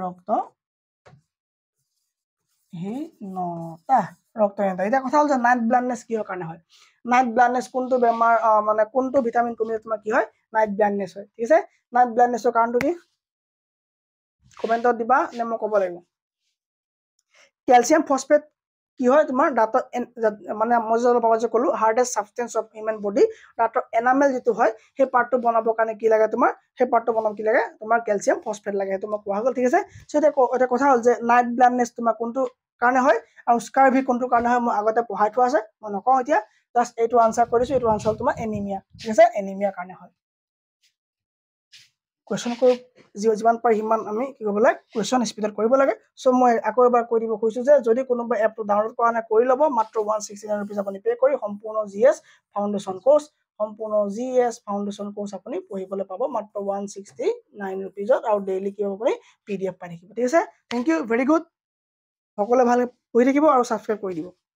ৰক্তহীনতা ৰক্তহীনতা এতিয়া কথা হ'ল যে নাইট ব্লাইণ্ডনেছ কিহৰ কাৰণে হয় নাইট ব্লাইণ্ডনেছ কোনটো বেমাৰ মানে কোনটো ভিটামিন কমিলে তোমাৰ কি হয় নাইট ব্লাইণ্ডনেছ হয় ঠিক আছে নাইট ব্লাইণ্ডনেছৰ কাৰণটো কি কমেণ্টত দিবা নে মই ক'ব লাগিব কেলছিয়াম ফচফেট কি হয় তোমাৰ দাঁতৰ মানে মই যে অলপ আগত ক'লো hardest substance of human body দাঁতৰ এনামেল যিটো হয় সেই পাৰ্টটো বনাবৰ কাৰণে কি লাগে তোমাৰ সেই পাৰ্টটো বনাব কি লাগে তোমাৰ কেলছিয়াম ফচফেট লাগে সেইটো মই কোৱা হ'ল ঠিক আছে চ' এতিয়া কথা হ'ল যে নাইট ব্লাইণ্ডনেছ তোমাৰ কোনটো কাৰণে হয় আৰু স্কাৰভি কোনটো কাৰণে হয় মই আগতে পঢ়াই থোৱা আছে মই নকওঁ এতিয়া জাষ্ট এইটো আনচাৰ কৰিছোঁ এইটো আনচাৰ তোমাৰ এনিমিয়া ঠিক আছে এনিমিয়াৰ কাৰণে হয় কুৱেশ্যন কৰিব যিমান পাৰে সিমান আমি কি কৰিব লাগে কুৱেশ্যন স্পীডত কৰিব লাগে চ' মই আকৌ এবাৰ কৈ দিব খুজিছোঁ যে যদি কোনোবা এপটো ডাউনলোড কৰা নাই কৰি ল'ব মাত্ৰ ওৱান ছিক্সটি নাইন ৰুপিজ আপুনি পে' কৰি সম্পূৰ্ণ জি এছ ফাউণ্ডেশ্যন কোৰ্চ সম্পূৰ্ণ জি এছ ফাউণ্ডেশ্যন কোৰ্চ আপুনি পঢ়িবলৈ পাব মাত্ৰ ওৱান ছিক্সটি নাইন ৰুপিজত আৰু ডেইলি কি হ'ব আপুনি পি ডি এফ পাই থাকিব ঠিক আছে থেংক ইউ ভেৰি গুড সকলোৱে ভালকৈ পঢ়ি থাকিব আৰু ছাবস্ক্ৰাইব কৰি দিব